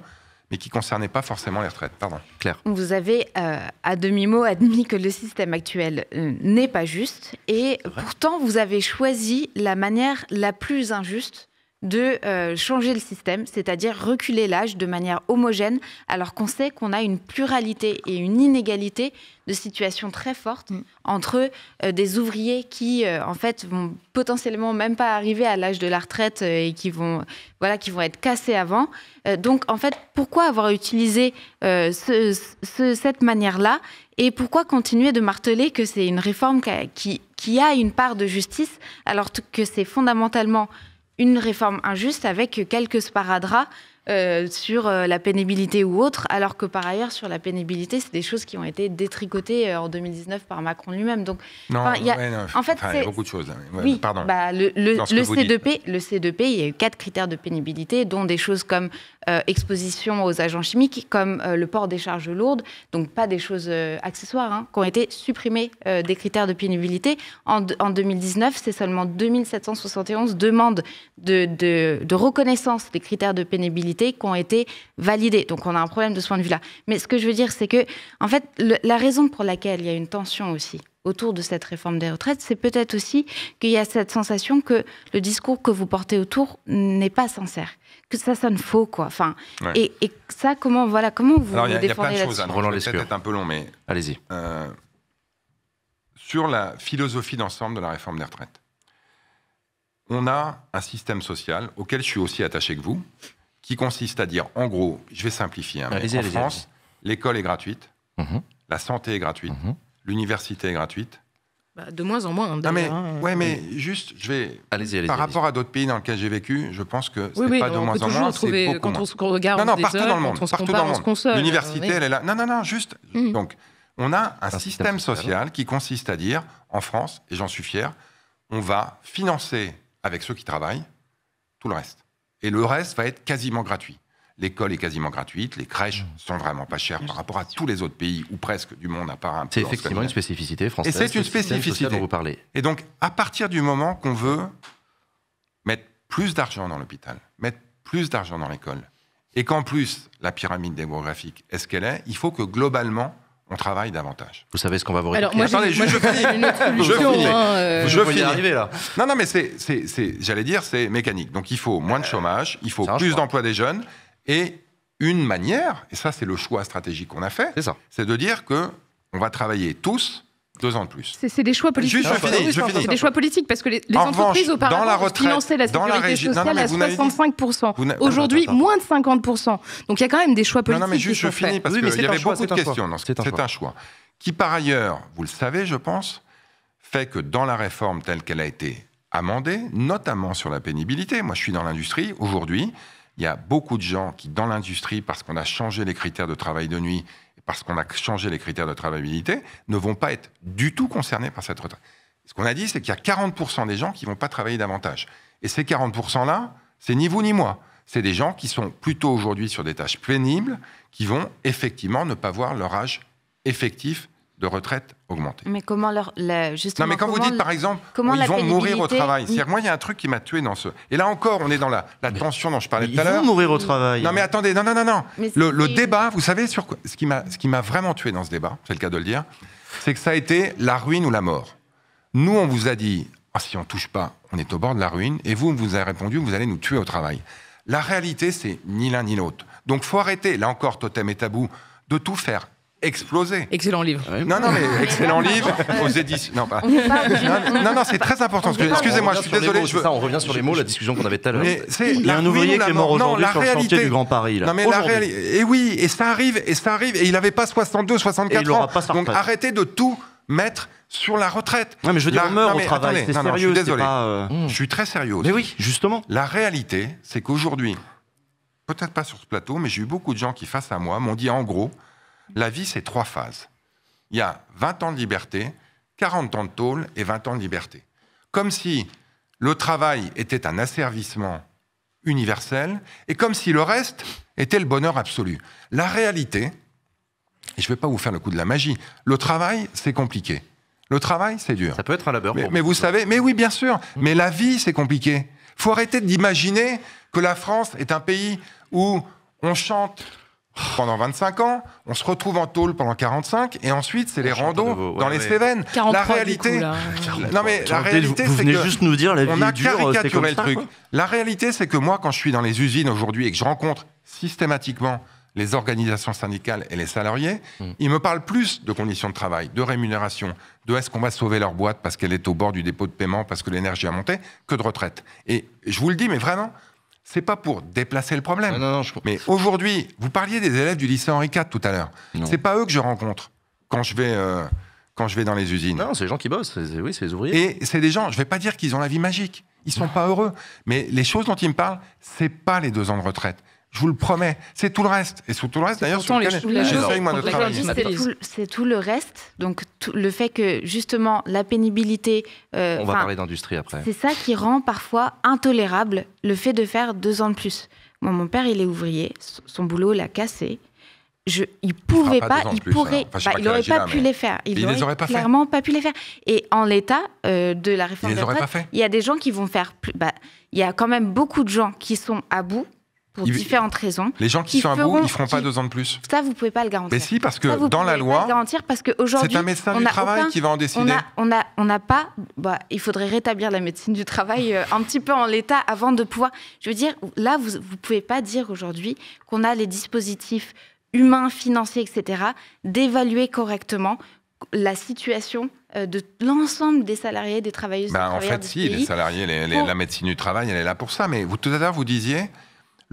et qui ne pas forcément les retraites. Pardon, Claire. Vous avez euh, à demi-mot admis que le système actuel euh, n'est pas juste, et pourtant vous avez choisi la manière la plus injuste de euh, changer le système, c'est-à-dire reculer l'âge de manière homogène, alors qu'on sait qu'on a une pluralité et une inégalité de situations très fortes mm. entre euh, des ouvriers qui, euh, en fait, vont potentiellement même pas arriver à l'âge de la retraite et qui vont, voilà, qui vont être cassés avant. donc, en fait, pourquoi avoir utilisé ce, cette manière-là et pourquoi continuer de marteler que c'est une réforme qui, qui a une part de justice alors que c'est fondamentalement une réforme injuste avec quelques sparadraps euh, sur euh, la pénibilité ou autre, alors que par ailleurs, sur la pénibilité, c'est des choses qui ont été détricotées euh, en 2019 par Macron lui-même. Donc, en fait, il y a beaucoup de choses. Hein, oui, pardon. Bah, le, le C2P, il y a eu quatre critères de pénibilité, dont des choses comme euh, exposition aux agents chimiques, comme euh, le port des charges lourdes, donc pas des choses euh, accessoires, hein, qui ont été supprimées des critères de pénibilité. En, 2019, c'est seulement 2771 demandes de, reconnaissance des critères de pénibilité qui ont été validées. Donc on a un problème de ce point de vue-là. Mais ce que je veux dire, c'est que, en fait, la raison pour laquelle il y a une tension aussi, autour de cette réforme des retraites, c'est peut-être aussi qu'il y a cette sensation que le discours que vous portez autour n'est pas sincère, que ça sonne faux, quoi. Enfin, et, ça, comment, voilà, comment vous vous défendez Il y a plein hein, peut-être un peu long, mais allez-y. Euh, sur la philosophie d'ensemble de la réforme des retraites, on a un système social auquel je suis aussi attaché que vous, qui consiste à dire, en gros, je vais simplifier. Hein, mais en France, l'école est gratuite, mhm. la santé est gratuite. Mhm l'université est gratuite. Bah, de moins en moins. Hein, non, mais, hein. ouais, mais juste, je vais. Allez-y, Par rapport à d'autres pays dans lesquels j'ai vécu, je pense que c'est n'est pas de moins en moins. Trouver, beaucoup quand on se regarde, non, non, partout dans le monde. Partout dans le monde. L'université, euh, elle est là. Non, non, non, juste. Mm. Donc, on a un, système social qui consiste à dire, en France, et j'en suis fier, on va financer avec ceux qui travaillent tout le reste. Et le reste va être quasiment gratuit. L'école est quasiment gratuite, les crèches mmh. sont vraiment pas chères par rapport à tous les autres pays ou presque du monde à part un peu. C'est effectivement une spécificité française. Et c'est une spécificité dont vous parlez. Et donc, à partir du moment qu'on veut mettre plus d'argent dans l'hôpital, mettre plus d'argent dans l'école, et qu'en plus la pyramide démographique est ce qu'elle est, il faut que globalement on travaille davantage. Vous savez ce qu'on va vous répéter Alors moi, je, finis. je hein, finis. Arriver, là. Non, non, mais c'est, j'allais dire, c'est mécanique. Donc il faut moins de euh, chômage, il faut plus d'emplois des jeunes, et une manière, et ça c'est le choix stratégique qu'on a fait, c'est de dire que on va travailler tous deux ans de plus. C'est des choix politiques. Juste, je je des choix politiques parce que les, entreprises auparavant la finançaient la sécurité sociale à 65%. Aujourd'hui, moins de 50%. Donc il y a quand même des choix politiques. Non, non mais juste, je finis parce qu'il y avait beaucoup de questions. C'est un, choix. Qui, par ailleurs, vous le savez, je pense, fait que dans la réforme telle qu'elle a été amendée, notamment sur la pénibilité, moi je suis dans l'industrie, aujourd'hui, il y a beaucoup de gens qui, dans l'industrie, parce qu'on a changé les critères de travail de nuit, parce qu'on a changé les critères de travaillabilité, ne vont pas être du tout concernés par cette retraite. Ce qu'on a dit, c'est qu'il y a 40% des gens qui ne vont pas travailler davantage. Et ces 40%-là, c'est ni vous ni moi. C'est des gens qui sont plutôt aujourd'hui sur des tâches pénibles, qui vont effectivement ne pas voir leur âge effectif de retraite augmentée. Mais comment leur. justement, non, mais quand vous dites, par exemple, comment ils vont mourir au travail. cest moi, il y a un truc qui m'a tué dans ce. Et là encore, on est dans la, tension dont je parlais tout à l'heure. Ils vont mourir au travail. Non, mais attendez, non, non, non, non. Le, débat, vous savez, sur quoi, ce qui m'a vraiment tué dans ce débat, c'est le cas de le dire, c'est que ça a été la ruine ou la mort. Nous, on vous a dit, oh, si on touche pas, on est au bord de la ruine. Et vous, vous avez répondu, vous allez nous tuer au travail. La réalité, c'est ni l'un ni l'autre. Donc, faut arrêter, là encore, totem et tabou, de tout faire Excellent livre. Ah non, non, mais excellent livre aux éditions. Non, pas. Non, c'est très important. Excusez-moi, je suis désolé. ça, on revient sur les mots, la discussion qu'on avait tout à l'heure. Il y a un ouvrier qui est mort aujourd'hui sur le chantier du Grand Paris. Là. Non, mais la Et eh oui, et ça arrive, et ça arrive. Et il n'avait pas 62, 64 ans. Pas Donc arrêtez de tout mettre sur la retraite. Non, mais je veux dire, la... on meurt au travail. C'est sérieux, je suis désolé. Euh, je suis très sérieux. Mais oui, justement. La réalité, c'est qu'aujourd'hui, peut-être pas sur ce plateau, mais j'ai eu beaucoup de gens qui, face à moi, m'ont dit en gros, la vie, c'est trois phases. Il y a 20 ans de liberté, 40 ans de tôle et 20 ans de liberté. Comme si le travail était un asservissement universel et comme si le reste était le bonheur absolu. La réalité, et je ne vais pas vous faire le coup de la magie, le travail, c'est compliqué. Le travail, c'est dur. Ça peut être un labeur. Mais, mais vous savez, mais oui, bien sûr, mm. mais la vie, c'est compliqué. Il faut arrêter d'imaginer que la France est un pays où on chante pendant 25 ans, on se retrouve en tôle pendant 45, et ensuite c'est les randos dans les Cévennes. La réalité, non mais la réalité, c'est que juste nous dire truc. La réalité, c'est que moi, quand je suis dans les usines aujourd'hui et que je rencontre systématiquement les organisations syndicales et les salariés, hmm. ils me parlent plus de conditions de travail, de rémunération, de est-ce qu'on va sauver leur boîte parce qu'elle est au bord du dépôt de paiement, parce que l'énergie a monté, que de retraite. Et je vous le dis, mais vraiment, c'est pas pour déplacer le problème. Ah, Mais aujourd'hui, vous parliez des élèves du lycée Henri IV tout à l'heure. C'est pas eux que je rencontre quand je vais euh, quand je vais dans les usines. Non, c'est les gens qui bossent. Oui, c'est les ouvriers. Et c'est des gens. Je vais pas dire qu'ils ont la vie magique. Ils sont pas heureux. Mais les choses dont ils me parlent, c'est pas les deux ans de retraite. Je vous le promets. C'est tout le reste. Et sur tout le reste, d'ailleurs, sur lequel C'est tout le reste. Donc, le fait que, justement, la pénibilité... Euh, On va parler d'industrie après. C'est ça qui rend parfois intolérable le fait de faire deux ans de plus. Moi, mon père, il est ouvrier. Son boulot l'a cassé. Je, il pouvait pas, il hein. pourrait, pas il n'aurait pas pu les faire. Il, il les aurait pas clairement pas pu les faire. Et en l'état euh, de la réforme il y a des gens qui vont faire. Plus, bah, il y a quand même beaucoup de gens qui sont à bout pour différentes raisons. Les gens qui, sont à bout, ils feront pas deux ans de plus. Ça, vous pouvez pas le garantir. Mais si, parce que vous dans la loi, garantir parce que c'est un médecin du travail qui va en décider. On a, on n'a pas. Bah, il faudrait rétablir la médecine du travail euh, un petit peu en l'état avant de pouvoir. Je veux dire, là, vous ne pouvez pas dire aujourd'hui qu'on a les dispositifs humains, financiers, etc. d'évaluer correctement la situation euh, de l'ensemble des salariés, des travailleuses. Bah, en fait, si, les salariés, la médecine du travail, elle est là pour ça. Mais vous, tout à l'heure, vous disiez,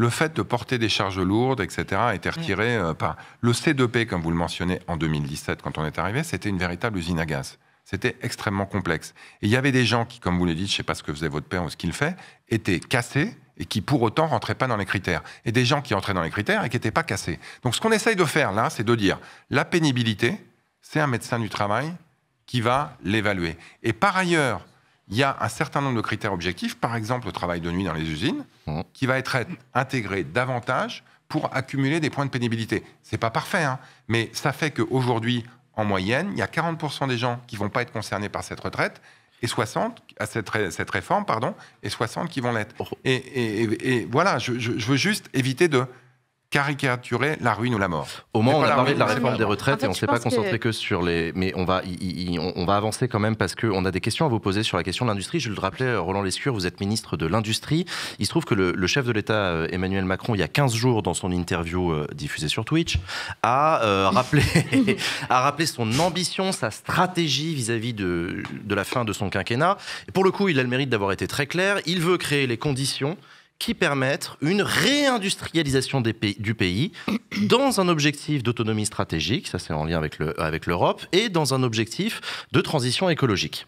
le fait de porter des charges lourdes, etc., a été retiré euh, par le C2P, comme vous le mentionnez, en 2017, quand on est arrivé, c'était une véritable usine à gaz. C'était extrêmement complexe. Et il y avait des gens qui, comme vous le dites, je ne sais pas ce que faisait votre père ou ce qu'il fait, étaient cassés et qui pour autant rentraient pas dans les critères. Et des gens qui entraient dans les critères et qui n'étaient pas cassés. Donc ce qu'on essaye de faire là, c'est de dire la pénibilité, c'est un médecin du travail qui va l'évaluer. Et par ailleurs, il y a un certain nombre de critères objectifs, par exemple le travail de nuit dans les usines, mmh. qui va être intégré davantage pour accumuler des points de pénibilité. Ce n'est pas parfait, hein, mais ça fait qu'aujourd'hui, en moyenne, il y a 40% des gens qui vont pas être concernés par cette retraite et 60 à cette, réforme, pardon, et 60 qui vont l'être. Oh. Et, voilà, je veux juste éviter de caricaturer la ruine ou la mort. Au moins, on a parlé de la réforme des retraites et on ne s'est pas concentré que... sur les. Mais on va, on, va avancer quand même parce qu'on a des questions à vous poser sur la question de l'industrie. Je le rappelais, euh, Roland Lescure, vous êtes ministre de l'Industrie. Il se trouve que le, chef de l'État, euh, Emmanuel Macron, il y a 15 jours, dans son interview euh, diffusée sur Twitch, a, rappelé, a rappelé son ambition, sa stratégie vis-à-vis de, la fin de son quinquennat. pour le coup, il a le mérite d'avoir été très clair. Il veut créer les conditions qui permettent une réindustrialisation du pays dans un objectif d'autonomie stratégique, ça c'est en lien avec l'Europe, et dans un objectif de transition écologique.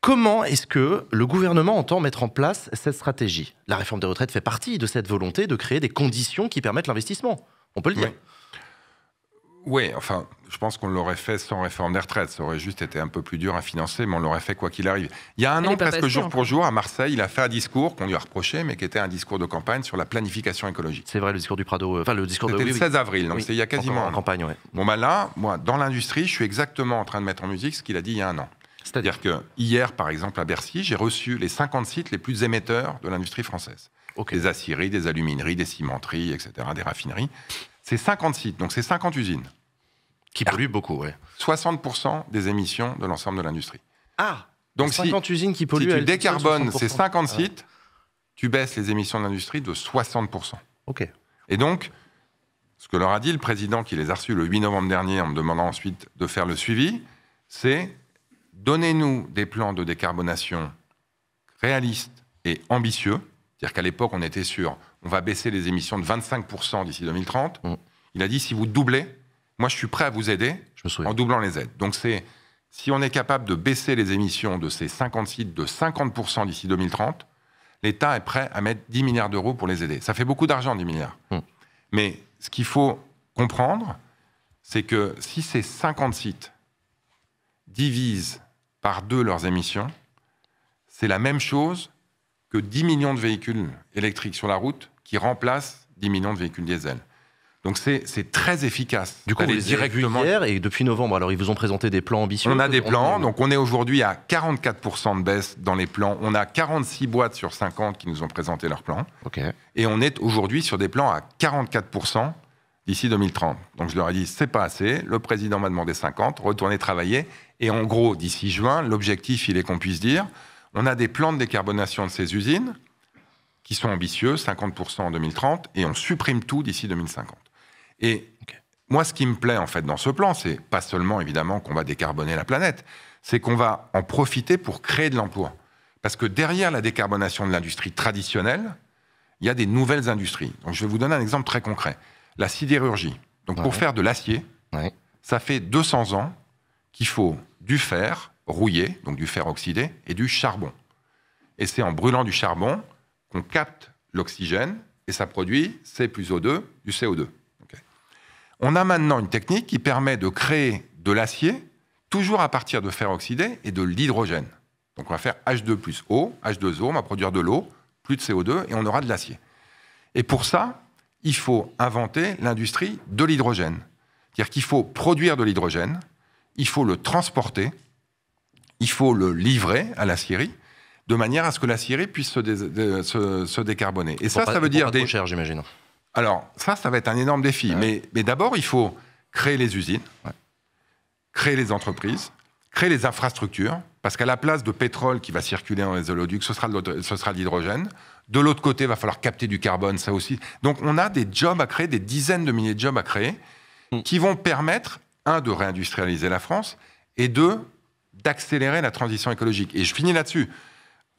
Comment est-ce que le gouvernement entend mettre en place cette stratégie La réforme des retraites fait partie de cette volonté de créer des conditions qui permettent l'investissement. On peut le dire. Oui, enfin, je pense qu'on l'aurait fait sans réforme des retraites. Ça aurait juste été un peu plus dur à financer, mais on l'aurait fait quoi qu'il arrive. Il y a un an, presque jour pour jour, à Marseille, il a fait un discours qu'on lui a reproché, mais qui était un discours de campagne sur la planification écologique. C'est vrai, le discours du Prado. Euh, enfin, le discours C'était de. le 16 avril, donc c'est il y a quasiment. En campagne, Bon, malin. Bah là, moi, dans l'industrie, je suis exactement en train de mettre en musique ce qu'il a dit il y a un an. C'est-à-dire que hier, par exemple, à Bercy, j'ai reçu les 50 sites les plus émetteurs de l'industrie française. Des aciéries, des alumineries, des cimenteries, etc., des raffineries. C'est 50 sites, donc c'est 50 usines. Qui polluent beaucoup, oui. 60% des émissions de l'ensemble de l'industrie. Ah Donc 50 si, usines qui polluent. tu décarbones ces 50 ah. sites, tu baisses les émissions de l'industrie de 60%. OK. Et donc, ce que leur a dit le président qui les a reçus le 8 novembre dernier en me demandant ensuite de faire le suivi, c'est donnez-nous des plans de décarbonation réalistes et ambitieux. C'est-à-dire qu'à l'époque, on était sur on va baisser les émissions de 25% d'ici 2030. Mm. Il a dit, si vous doublez, moi je suis prêt à vous aider en doublant les aides. Donc c'est, si on est capable de baisser les émissions de ces 50 sites de 50% d'ici 2030, l'État est prêt à mettre 10 milliards d'euros pour les aider. Ça fait beaucoup d'argent, 10 milliards. Mm. Mais ce qu'il faut comprendre, c'est que si ces 50 sites divisent par deux leurs émissions, c'est la même chose que 10 millions de véhicules électriques sur la route qui remplacent 10 millions de véhicules diesel. Donc c'est très efficace. Du coup, vous les directement hier et depuis novembre. Alors ils vous ont présenté des plans ambitieux. On a des plans. Donc on est aujourd'hui à 44 de baisse dans les plans. On a 46 boîtes sur 50 qui nous ont présenté leurs plans. Et on est aujourd'hui sur des plans à 44 d'ici 2030. Donc je leur ai dit c'est pas assez. Le président m'a demandé 50. Retournez travailler. Et en gros, d'ici juin, l'objectif, il est qu'on puisse dire on a des plans de décarbonation de ces usines qui sont ambitieux, 50% en 2030, et on supprime tout d'ici 2050. Et moi, ce qui me plaît en fait dans ce plan, c'est pas seulement évidemment qu'on va décarboner la planète, c'est qu'on va en profiter pour créer de l'emploi. Parce que derrière la décarbonation de l'industrie traditionnelle, il y a des nouvelles industries. Donc je vais vous donner un exemple très concret. La sidérurgie. Donc pour faire de l'acier, ça fait 200 ans qu'il faut du fer, rouillé, donc du fer oxydé, et du charbon. Et c'est en brûlant du charbon qu'on capte l'oxygène et ça produit C plus O2 du CO2. On a maintenant une technique qui permet de créer de l'acier, toujours à partir de fer oxydé et de l'hydrogène. Donc on va faire H2 plus O, H2O, on va produire de l'eau, plus de CO2 et on aura de l'acier. Et pour ça, il faut inventer l'industrie de l'hydrogène. C'est-à-dire qu'il faut produire de l'hydrogène, il faut le transporter, il faut le livrer à la Syrie de manière à ce que la Syrie puisse se, décarboner. Et ça, ça veut dire... des... cher, j'imagine. Alors, ça, ça va être un énorme défi. Mais, d'abord, il faut créer les usines, créer les entreprises, créer les infrastructures, parce qu'à la place de pétrole qui va circuler dans les oléoducs, ce sera de l'hydrogène. De l'autre côté, il va falloir capter du carbone, ça aussi. Donc, on a des jobs à créer, des dizaines de milliers de jobs à créer, hmm. qui vont permettre, un, de réindustrialiser la France, et deux, d'accélérer la transition écologique. Et je finis là-dessus.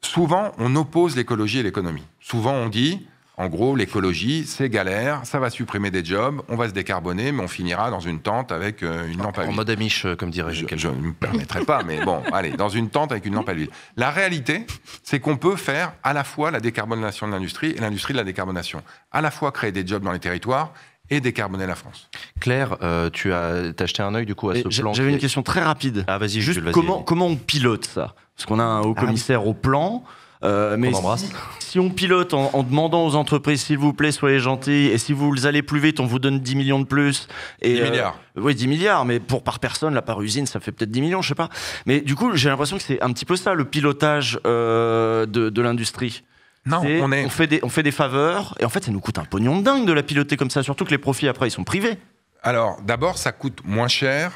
Souvent, on oppose l'écologie et l'économie. Souvent, on dit, en gros, l'écologie, c'est galère, ça va supprimer des jobs, on va se décarboner, mais on finira dans une tente avec euh, une lampe à huile. En mode amiche, euh, comme dirait Je, je ne me permettrai pas, mais bon, allez, dans une tente avec une lampe à huile. La réalité, c'est qu'on peut faire à la fois la décarbonation de l'industrie et l'industrie de la décarbonation. À la fois créer des jobs dans les territoires et décarboner la France. Claire, euh, tu as acheté un œil du coup à ce plan. J'avais une question très rapide. Ah vas-y, juste comment comment on pilote ça Parce qu'on a un haut ah, commissaire au plan. Euh, mais on si, si, on pilote en, demandant aux entreprises, s'il vous plaît, soyez gentils, et si vous allez plus vite, on vous donne 10 millions de plus. Et, 10 euh, milliards. oui, 10 milliards, mais pour par personne, là, par usine, ça fait peut-être 10 millions, je sais pas. Mais du coup, j'ai l'impression que c'est un petit peu ça, le pilotage de, de l'industrie on, fait des, on fait des faveurs, et en fait, ça nous coûte un pognon de dingue de la piloter comme ça, surtout que les profits après, ils sont privés. Alors, d'abord, ça coûte moins cher,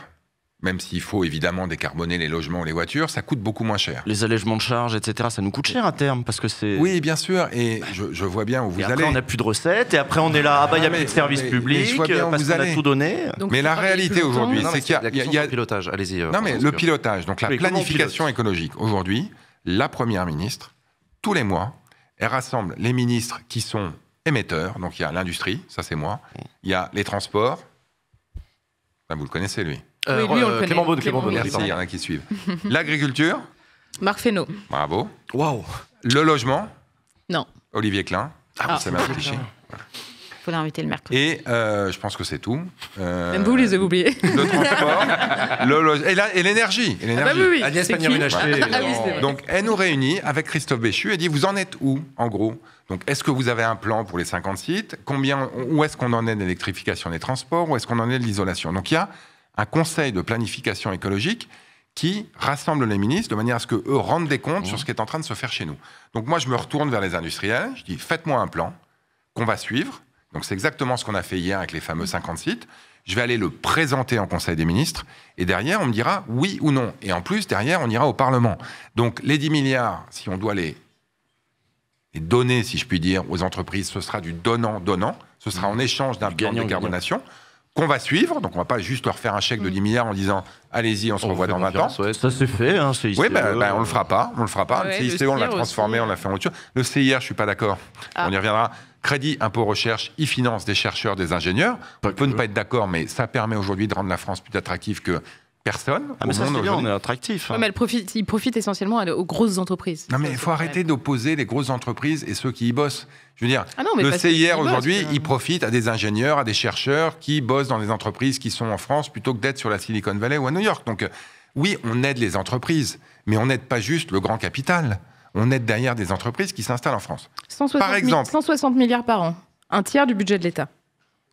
même s'il faut évidemment décarboner les logements ou les voitures, ça coûte beaucoup moins cher. Les allègements de charges, etc., ça nous coûte cher à terme, parce que c'est... Oui, bien sûr, et bah. je, vois bien où vous allez. après, on n'a plus de recettes, et après, on est là, ah bah, il y a plus de services publics, a tout donné. mais la réalité aujourd'hui, c'est qu'il y a... Y a... pilotage, allez-y. Euh, non, mais le pilotage, donc la planification écologique. Aujourd'hui, la Première ministre, tous les mois, elle rassemble les ministres qui sont émetteurs, donc il y a l'industrie, ça c'est moi, il y a les transports, ben, vous le connaissez lui. Euh, euh, Clément Clément, Merci, il y en a qui suivent. L'agriculture. Marc Fesneau. Bravo. Waouh. Le logement. Non. Olivier Klein. Ah, c'est ma il faut l'inviter le mercredi. Et euh, je pense que c'est tout. Euh, Même vous les avez oubliés. Le transport, et l'énergie. Et ah bah l'énergie. oui, Agnès ah Donc elle nous réunit avec Christophe Béchu et dit vous en êtes où en gros donc, est-ce que vous avez un plan pour les 50 sites Combien, Où est-ce qu'on en est de l'électrification des transports Où est-ce qu'on en est de l'isolation Donc, il y a un conseil de planification écologique qui rassemble les ministres de manière à ce qu'eux rendent des comptes sur ce qui est en train de se faire chez nous. Donc, moi, je me retourne vers les industriels. Je dis, faites-moi un plan qu'on va suivre. Donc c'est exactement ce qu'on a fait hier avec les fameux 50 sites. Je vais aller le présenter en Conseil des ministres et derrière on me dira oui ou non. Et en plus derrière on ira au Parlement. Donc les 10 milliards, si on doit les, donner, si je puis dire, aux entreprises, ce sera du donnant-donnant. Ce sera en échange d'un plan de décarbonation qu'on va suivre. Donc, on va pas juste leur faire un chèque de 10 milliards en disant allez-y, on se revoit dans 20 ans. ça c'est fait, hein, Oui, ben, ben, on le fera pas, on le fera pas. le e, on l'a e transformé, on l'a fait en autre Le CIR, je suis pas d'accord. Ah. On y reviendra. Crédit impôt recherche, il finance des chercheurs, des ingénieurs. On peut ne pas être d'accord, mais ça permet aujourd'hui de rendre la France plus attractive que personne. Ah, mais ça, c'est bien, on est attractif. Hein. mais elle profite, il profite essentiellement aux grosses entreprises. Non, mais il faut arrêter d'opposer les grosses entreprises et ceux qui y bossent. Je veux dire, ah le CIR aujourd'hui, euh. il profite à des ingénieurs, à des chercheurs qui bossent dans les entreprises qui sont en France plutôt que d'être sur la Silicon Valley ou à New York. Donc, oui, on aide les entreprises, mais on n'aide pas juste le grand capital on aide derrière des entreprises qui s'installent en France. 160 par exemple, 160 milliards par an, un tiers du budget de l'État.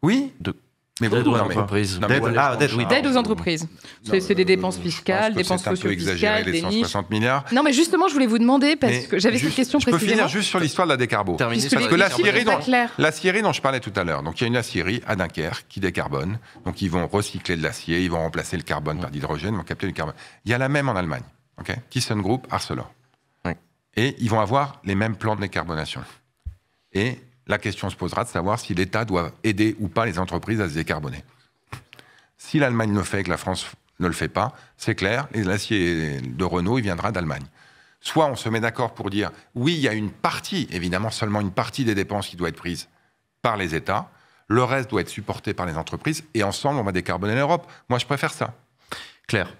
Oui. De... Mais vous... aux entreprises. Ah, d'aide aux entreprises. C'est des euh, dépenses fiscales, dépenses un fiscales 160 milliards. Non, mais justement, je voulais vous demander, parce que j'avais cette question je précisément. Je peux finir juste sur l'histoire de la décarbo. parce que l'acierie dont, je parlais tout à l'heure, donc il y a une acierie à Dunkerque qui décarbone. Donc ils vont recycler de l'acier, ils vont remplacer le carbone par l'hydrogène, ils vont capter du carbone. Il y a la même en Allemagne. ok Group, Arcelor et ils vont avoir les mêmes plans de décarbonation. Et la question se posera de savoir si l'État doit aider ou pas les entreprises à se décarboner. Si l'Allemagne le fait et que la France ne le fait pas, c'est clair, l'acier de Renault, il viendra d'Allemagne. Soit on se met d'accord pour dire, oui, il y a une partie, évidemment seulement une partie des dépenses qui doit être prise par les États, le reste doit être supporté par les entreprises, et ensemble, on va décarboner l'Europe. Moi, je préfère ça. Claire.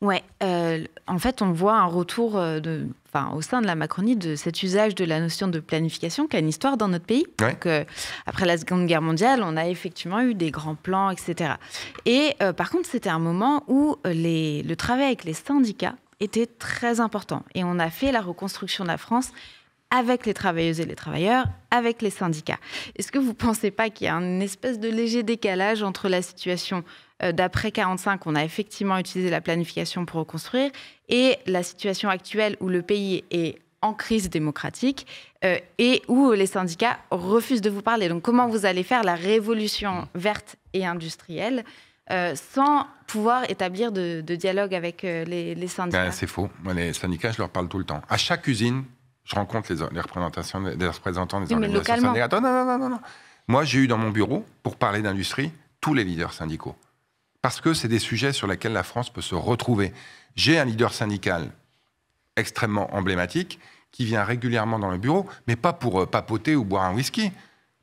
Ouais, euh, en fait, on voit un retour euh, de au sein de la Macronie, de cet usage de la notion de planification qui a une histoire dans notre pays. Donc, euh, après la Seconde Guerre mondiale, on a effectivement eu des grands plans, etc. Et euh, par contre, c'était un moment où euh, les, le travail avec les syndicats était très important. Et on a fait la reconstruction de la France avec les travailleuses et les travailleurs, avec les syndicats. Est-ce que vous ne pensez pas qu'il y a une espèce de léger décalage entre la situation euh, d'après 45, on a effectivement utilisé la planification pour reconstruire. Et la situation actuelle où le pays est en crise démocratique euh, et où les syndicats refusent de vous parler. Donc comment vous allez faire la révolution verte et industrielle euh, sans pouvoir établir de, dialogue avec les, syndicats. Ben, c'est faux. les syndicats, je leur parle tout le temps. À chaque usine, je rencontre les, représentations, les représentants des organisations syndicales. non, non, non, non. Moi, j'ai eu dans mon bureau, pour parler d'industrie, tous les leaders syndicaux parce que c'est des sujets sur lesquels la France peut se retrouver. J'ai un leader syndical extrêmement emblématique qui vient régulièrement dans le bureau, mais pas pour euh, papoter ou boire un whisky,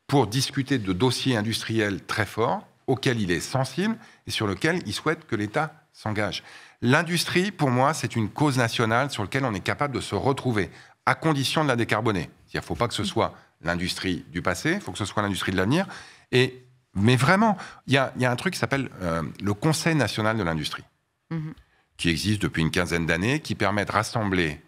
pour discuter de dossiers industriels très forts auxquels il est sensible et sur lesquels il souhaite que l'État s'engage. L'industrie, pour moi, c'est une cause nationale sur laquelle on est capable de se retrouver, à condition de la décarboner. Il ne faut pas que ce soit l'industrie du passé, il faut que ce soit l'industrie de l'avenir. Et mais vraiment, il y a, un truc qui s'appelle euh, le Conseil national de l'industrie, mhm. qui existe depuis une quinzaine d'années, qui permet de rassembler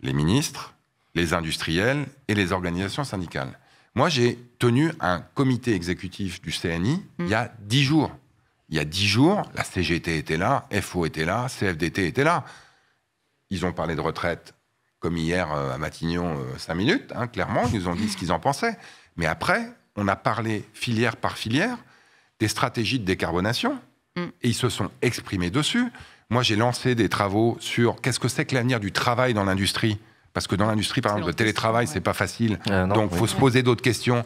les ministres, les industriels et les organisations syndicales. Moi, j'ai tenu un comité exécutif du CNI mhm. il y a dix jours. Il y a dix jours, la CGT était là, FO était là, CFDT était là. Ils ont parlé de retraite, comme hier euh, à Matignon, euh, cinq minutes, hein, clairement, ils ont dit ce qu'ils en pensaient. Mais après, on a parlé filière par filière des stratégies de décarbonation mm. et ils se sont exprimés dessus. Moi, j'ai lancé des travaux sur qu'est-ce que c'est que l'avenir du travail dans l'industrie. Parce que dans l'industrie, par exemple, le télétravail, ce c'est pas facile. Euh, Donc, il faut se poser d'autres questions.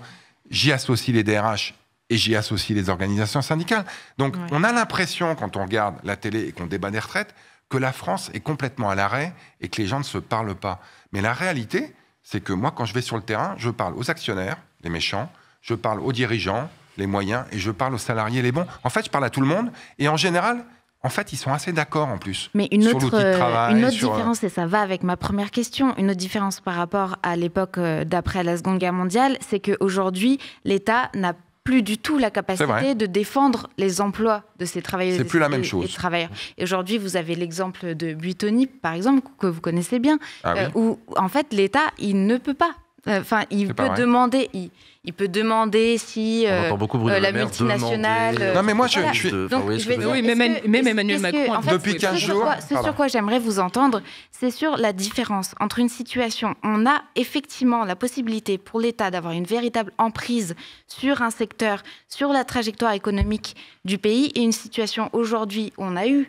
J'y associe les DRH et j'y associe les organisations syndicales. Donc, on a l'impression, quand on regarde la télé et qu'on débat des retraites, que la France est complètement à l'arrêt et que les gens ne se parlent pas. Mais la réalité, c'est que moi, quand je vais sur le terrain, je parle aux actionnaires, les méchants, je parle aux dirigeants, les moyens, et je parle aux salariés, les bons. En fait, je parle à tout le monde, et en général, en fait, ils sont assez d'accord en plus. Mais une autre, une autre euh, différence, et ça va avec ma première question, une autre différence par rapport à l'époque euh, d'après la Seconde Guerre mondiale, c'est qu'aujourd'hui, l'État n'a plus du tout la capacité de défendre les emplois de ces travailleurs. C'est plus la même chose. Et aujourd'hui, vous avez l'exemple de Buitoni, par exemple, que vous connaissez bien, ah euh, où en fait l'État, il ne peut pas Enfin, il peut demander. Il, peut demander si euh, euh, la multinationale. Euh, non, mais moi, je, oui, même, même Emmanuel Macron. depuis 15 jours. Ce sur quoi j'aimerais vous entendre, c'est sur la différence entre une situation. On a effectivement la possibilité pour l'État d'avoir une véritable emprise sur un secteur, sur la trajectoire économique du pays, et une situation aujourd'hui où on a eu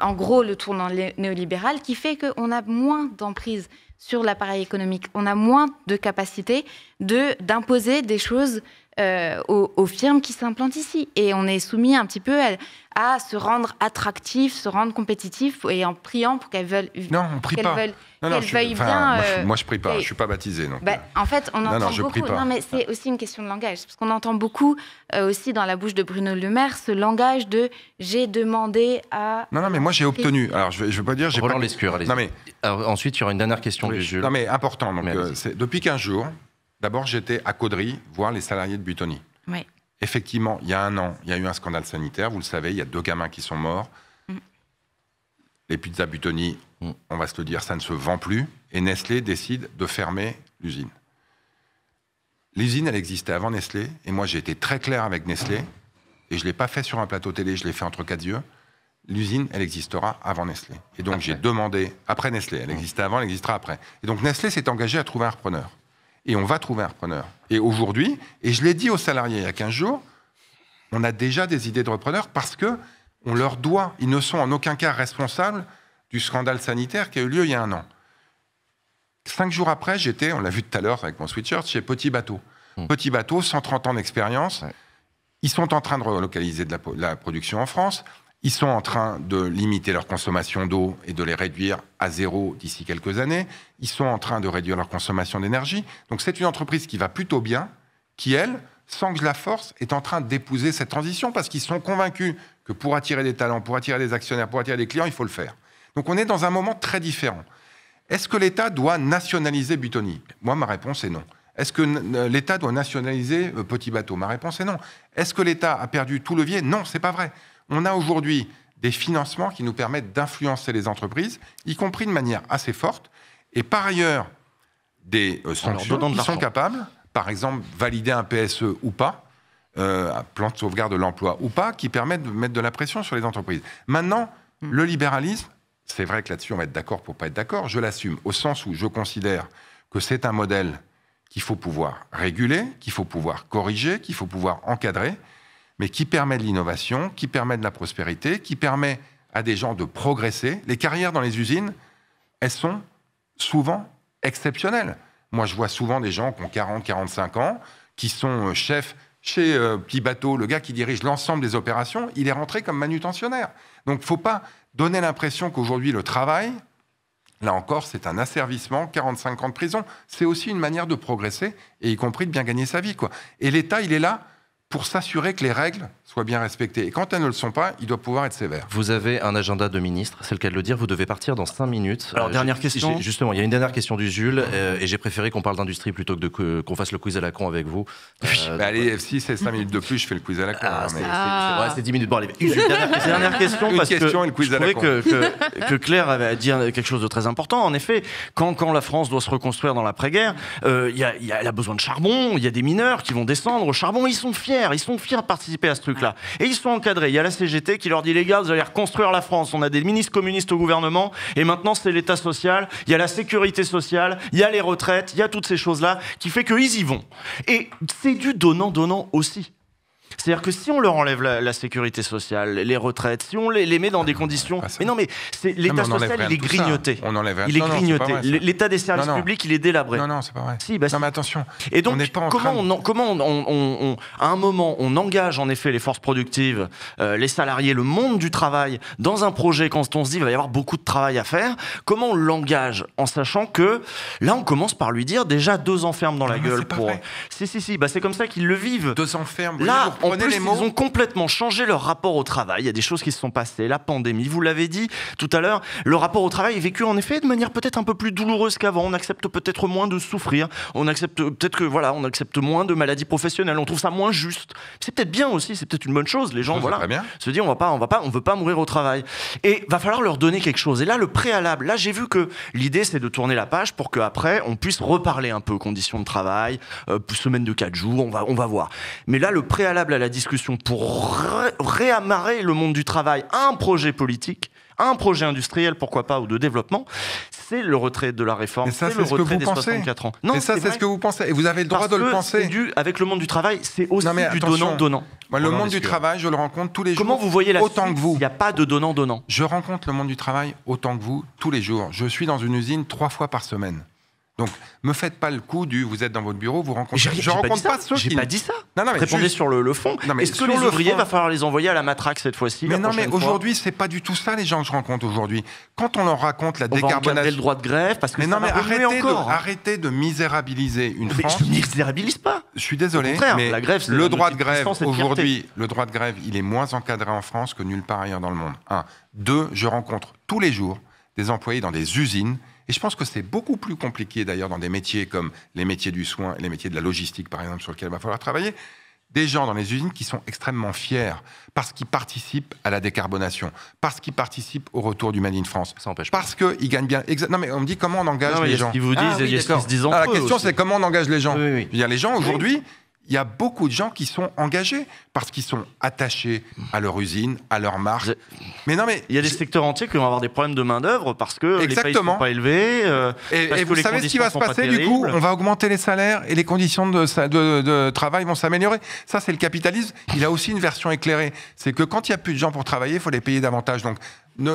en gros le tournant néolibéral qui fait qu'on a moins d'emprise sur l'appareil économique, on a moins de capacité d'imposer des choses euh, aux, firmes qui s'implantent ici. Et on est soumis un petit peu à, se rendre attractif, se rendre compétitif et en priant pour qu'elles veulent. Non, on prie pas. non, non, bien, moi, je, ne euh, prie pas. je je suis pas baptisé. Bah, euh, en fait, on entend beaucoup. Non, mais c'est ah. aussi une question de langage, parce qu'on entend beaucoup aussi dans la bouche de Bruno Le Maire ce langage de j'ai demandé à. Non, non, mais moi j'ai obtenu. Alors, je, ne veux pas dire j'ai. Roland pas... Lescure. Non mais. Ah, ensuite, il y aura une dernière question Non mais important. Donc, depuis 15 jours, D'abord, j'étais à Caudry voir les salariés de Butoni. Effectivement, il y a un an, il y a eu un scandale sanitaire. Vous le savez, il y a deux gamins qui sont morts. Mm. Les pizzas Butoni, mm. on va se le dire, ça ne se vend plus. Et Nestlé décide de fermer l'usine. L'usine, elle existait avant Nestlé. Et moi, j'ai été très clair avec Nestlé. Et je ne l'ai pas fait sur un plateau télé, je l'ai fait entre quatre yeux. L'usine, elle existera avant Nestlé. Et donc, j'ai demandé, après Nestlé, elle mm. existait avant, elle existera après. Et donc, Nestlé s'est engagé à trouver un repreneur et on va trouver un repreneur. Et aujourd'hui, et je l'ai dit aux salariés il y a 15 jours, on a déjà des idées de repreneurs parce que on leur doit, ils ne sont en aucun cas responsables du scandale sanitaire qui a eu lieu il y a un an. Cinq jours après, j'étais, on l'a vu tout à l'heure avec mon sweatshirt, chez Petit Bateau. Mmh. Petit Bateau, 130 ans d'expérience. Ils sont en train de relocaliser la production en France. Ils sont en train de limiter leur consommation d'eau et de les réduire à zéro d'ici quelques années. Ils sont en train de réduire leur consommation d'énergie. Donc c'est une entreprise qui va plutôt bien, qui, elle, sans que je la force, est en train d'épouser cette transition parce qu'ils sont convaincus que pour attirer des talents, pour attirer des actionnaires, pour attirer des clients, il faut le faire. Donc on est dans un moment très différent. Est-ce que l'État doit nationaliser Butoni Moi, ma réponse est non. Est-ce que l'État doit nationaliser euh, Petit Bateau Ma réponse est non. Est-ce que l'État a perdu tout levier Non, c'est pas vrai on a aujourd'hui des financements qui nous permettent d'influencer les entreprises, y compris de manière assez forte, et par ailleurs, des euh, sanctions qui sont capables, par exemple, valider un PSE ou pas, un euh, plan de sauvegarde de l'emploi ou pas, qui permettent de mettre de la pression sur les entreprises. Maintenant, hmm. le libéralisme, c'est vrai que là-dessus, on va être d'accord pour pas être d'accord, je l'assume, au sens où je considère que c'est un modèle qu'il faut pouvoir réguler, qu'il faut pouvoir corriger, qu'il faut pouvoir encadrer, mais qui permet de l'innovation, qui permet de la prospérité, qui permet à des gens de progresser. Les carrières dans les usines, elles sont souvent exceptionnelles. Moi, je vois souvent des gens qui ont 40, 45 ans, qui sont euh, chefs chez euh, Petit Bateau, le gars qui dirige l'ensemble des opérations, il est rentré comme manutentionnaire. Donc, il ne faut pas donner l'impression qu'aujourd'hui, le travail, là encore, c'est un asservissement, 45 ans de prison. C'est aussi une manière de progresser, et y compris de bien gagner sa vie. Quoi. Et l'État, il est là pour s'assurer que les règles soient bien respectées. Et quand elles ne le sont pas, il doit pouvoir être sévère. Vous avez un agenda de ministre, c'est le cas de le dire, vous devez partir dans 5 minutes. Alors, euh, dernière question. Justement, il y a une dernière question du Jules, euh, et j'ai préféré qu'on parle d'industrie plutôt que qu'on fasse le quiz à la con avec vous. Euh, allez, si c'est 5 minutes de plus, je fais le quiz à la con. Ah, hein, c'est 10 minutes. Bon, allez, une dernière, question, une parce question que et le quiz je à Que, que, que, Claire avait dire quelque chose de très important. En effet, quand, la France doit se reconstruire dans l'après-guerre, elle a besoin de charbon, il y a des mineurs qui vont descendre au charbon, ils sont fiers ils sont fiers de participer à ce truc-là. Et ils sont encadrés. Il y a la CGT qui leur dit les gars, vous allez reconstruire la France. On a des ministres communistes au gouvernement et maintenant c'est l'État social. Il y a la sécurité sociale, il y a les retraites, il y a toutes ces choses-là qui fait qu'ils y vont. Et c'est du donnant-donnant aussi. C'est-à-dire que si on leur enlève la, sécurité sociale, les retraites, si on les, met dans des ah, conditions. Ah, mais non, mais l'État social, il est grignoté. On enlève Il est grignoté. L'État des services publics, il est délabré. Non, non, c'est pas vrai. Si, bah, non, mais attention. Et donc, comment, on, comment on, à un moment, on engage en effet les forces productives, euh, les salariés, le monde du travail dans un projet quand on se dit qu'il va y avoir beaucoup de travail à faire Comment on l'engage en sachant que là, on commence par lui dire déjà deux enfermes dans la gueule pour. Vrai. Si, si, si. Bah, c'est comme ça qu'ils le vivent. Deux enfermes. Là, on plus, Ils ont complètement changé leur rapport au travail. Il y a des choses qui se sont passées. La pandémie, vous l'avez dit tout à l'heure, le rapport au travail est vécu en effet de manière peut-être un peu plus douloureuse qu'avant. On accepte peut-être moins de souffrir. On accepte euh, peut-être que voilà, on accepte moins de maladies professionnelles. On trouve ça moins juste. C'est peut-être bien aussi. C'est peut-être une bonne chose. Les gens, voilà, se disent on va pas, on va pas, on veut pas mourir au travail. Et va falloir leur donner quelque chose. Et là, le préalable. Là, j'ai vu que l'idée c'est de tourner la page pour qu'après on puisse reparler un peu conditions de travail, euh, semaine de 4 jours. On va, on va voir. Mais là, le préalable à la discussion pour réamarrer le monde du travail un projet politique, un projet industriel, pourquoi pas, ou de développement, c'est le retrait de la réforme, c'est le retrait des pensez. 64 ans. Non, et ça, c'est ce que vous pensez. Et vous avez le droit de le penser. Du, avec le monde du travail, c'est aussi du donnant-donnant. le monde du travail, je le rencontre tous les jours. Comment vous voyez la autant que vous Il n'y a pas de donnant-donnant. Je rencontre le monde du travail autant que vous tous les jours. Je suis dans une usine trois fois par semaine. Donc, me faites pas le coup du vous êtes dans votre bureau, vous rencontrez. Je rencontre pas, ceux qui. J'ai pas dit ça. Répondez sur le, fond. Est-ce que les ouvriers, il va falloir les envoyer à la matraque cette fois-ci Mais non, mais aujourd'hui, c'est pas du tout ça les gens que je rencontre aujourd'hui. Quand on leur raconte la on le droit de grève parce que mais non, mais arrêtez, De, hein. arrêtez de misérabiliser une mais France. Je ne misérabilise pas. Je suis désolé, mais la grève, le droit de grève aujourd'hui, le droit de grève, il est moins encadré en France que nulle part ailleurs dans le monde. Un, deux, je rencontre tous les jours des employés dans des usines et je pense que c'est beaucoup plus compliqué d'ailleurs dans des métiers comme les métiers du soin, les métiers de la logistique par exemple, sur lesquels il va falloir travailler. Des gens dans les usines qui sont extrêmement fiers parce qu'ils participent à la décarbonation, parce qu'ils participent au retour du Made in France. Ça empêche Parce qu'ils gagnent bien. Non, mais on me dit comment on engage les gens. Qui vous ah disent, ah, se disent La question, c'est comment on engage les gens. Il y a les gens aujourd'hui, il y a beaucoup de gens qui sont engagés parce qu'ils sont attachés à leur usine, à leur marque. Mais non, mais il y a des secteurs entiers qui vont avoir des problèmes de main d'œuvre parce que les salaires ne sont pas élevés. Euh, et, vous savez ce qui va se passer du coup On va augmenter les salaires et les conditions de, de, travail vont s'améliorer. Ça, c'est le capitalisme. Il a aussi une version éclairée, c'est que quand il y a plus de gens pour travailler, il faut les payer davantage. Donc ne,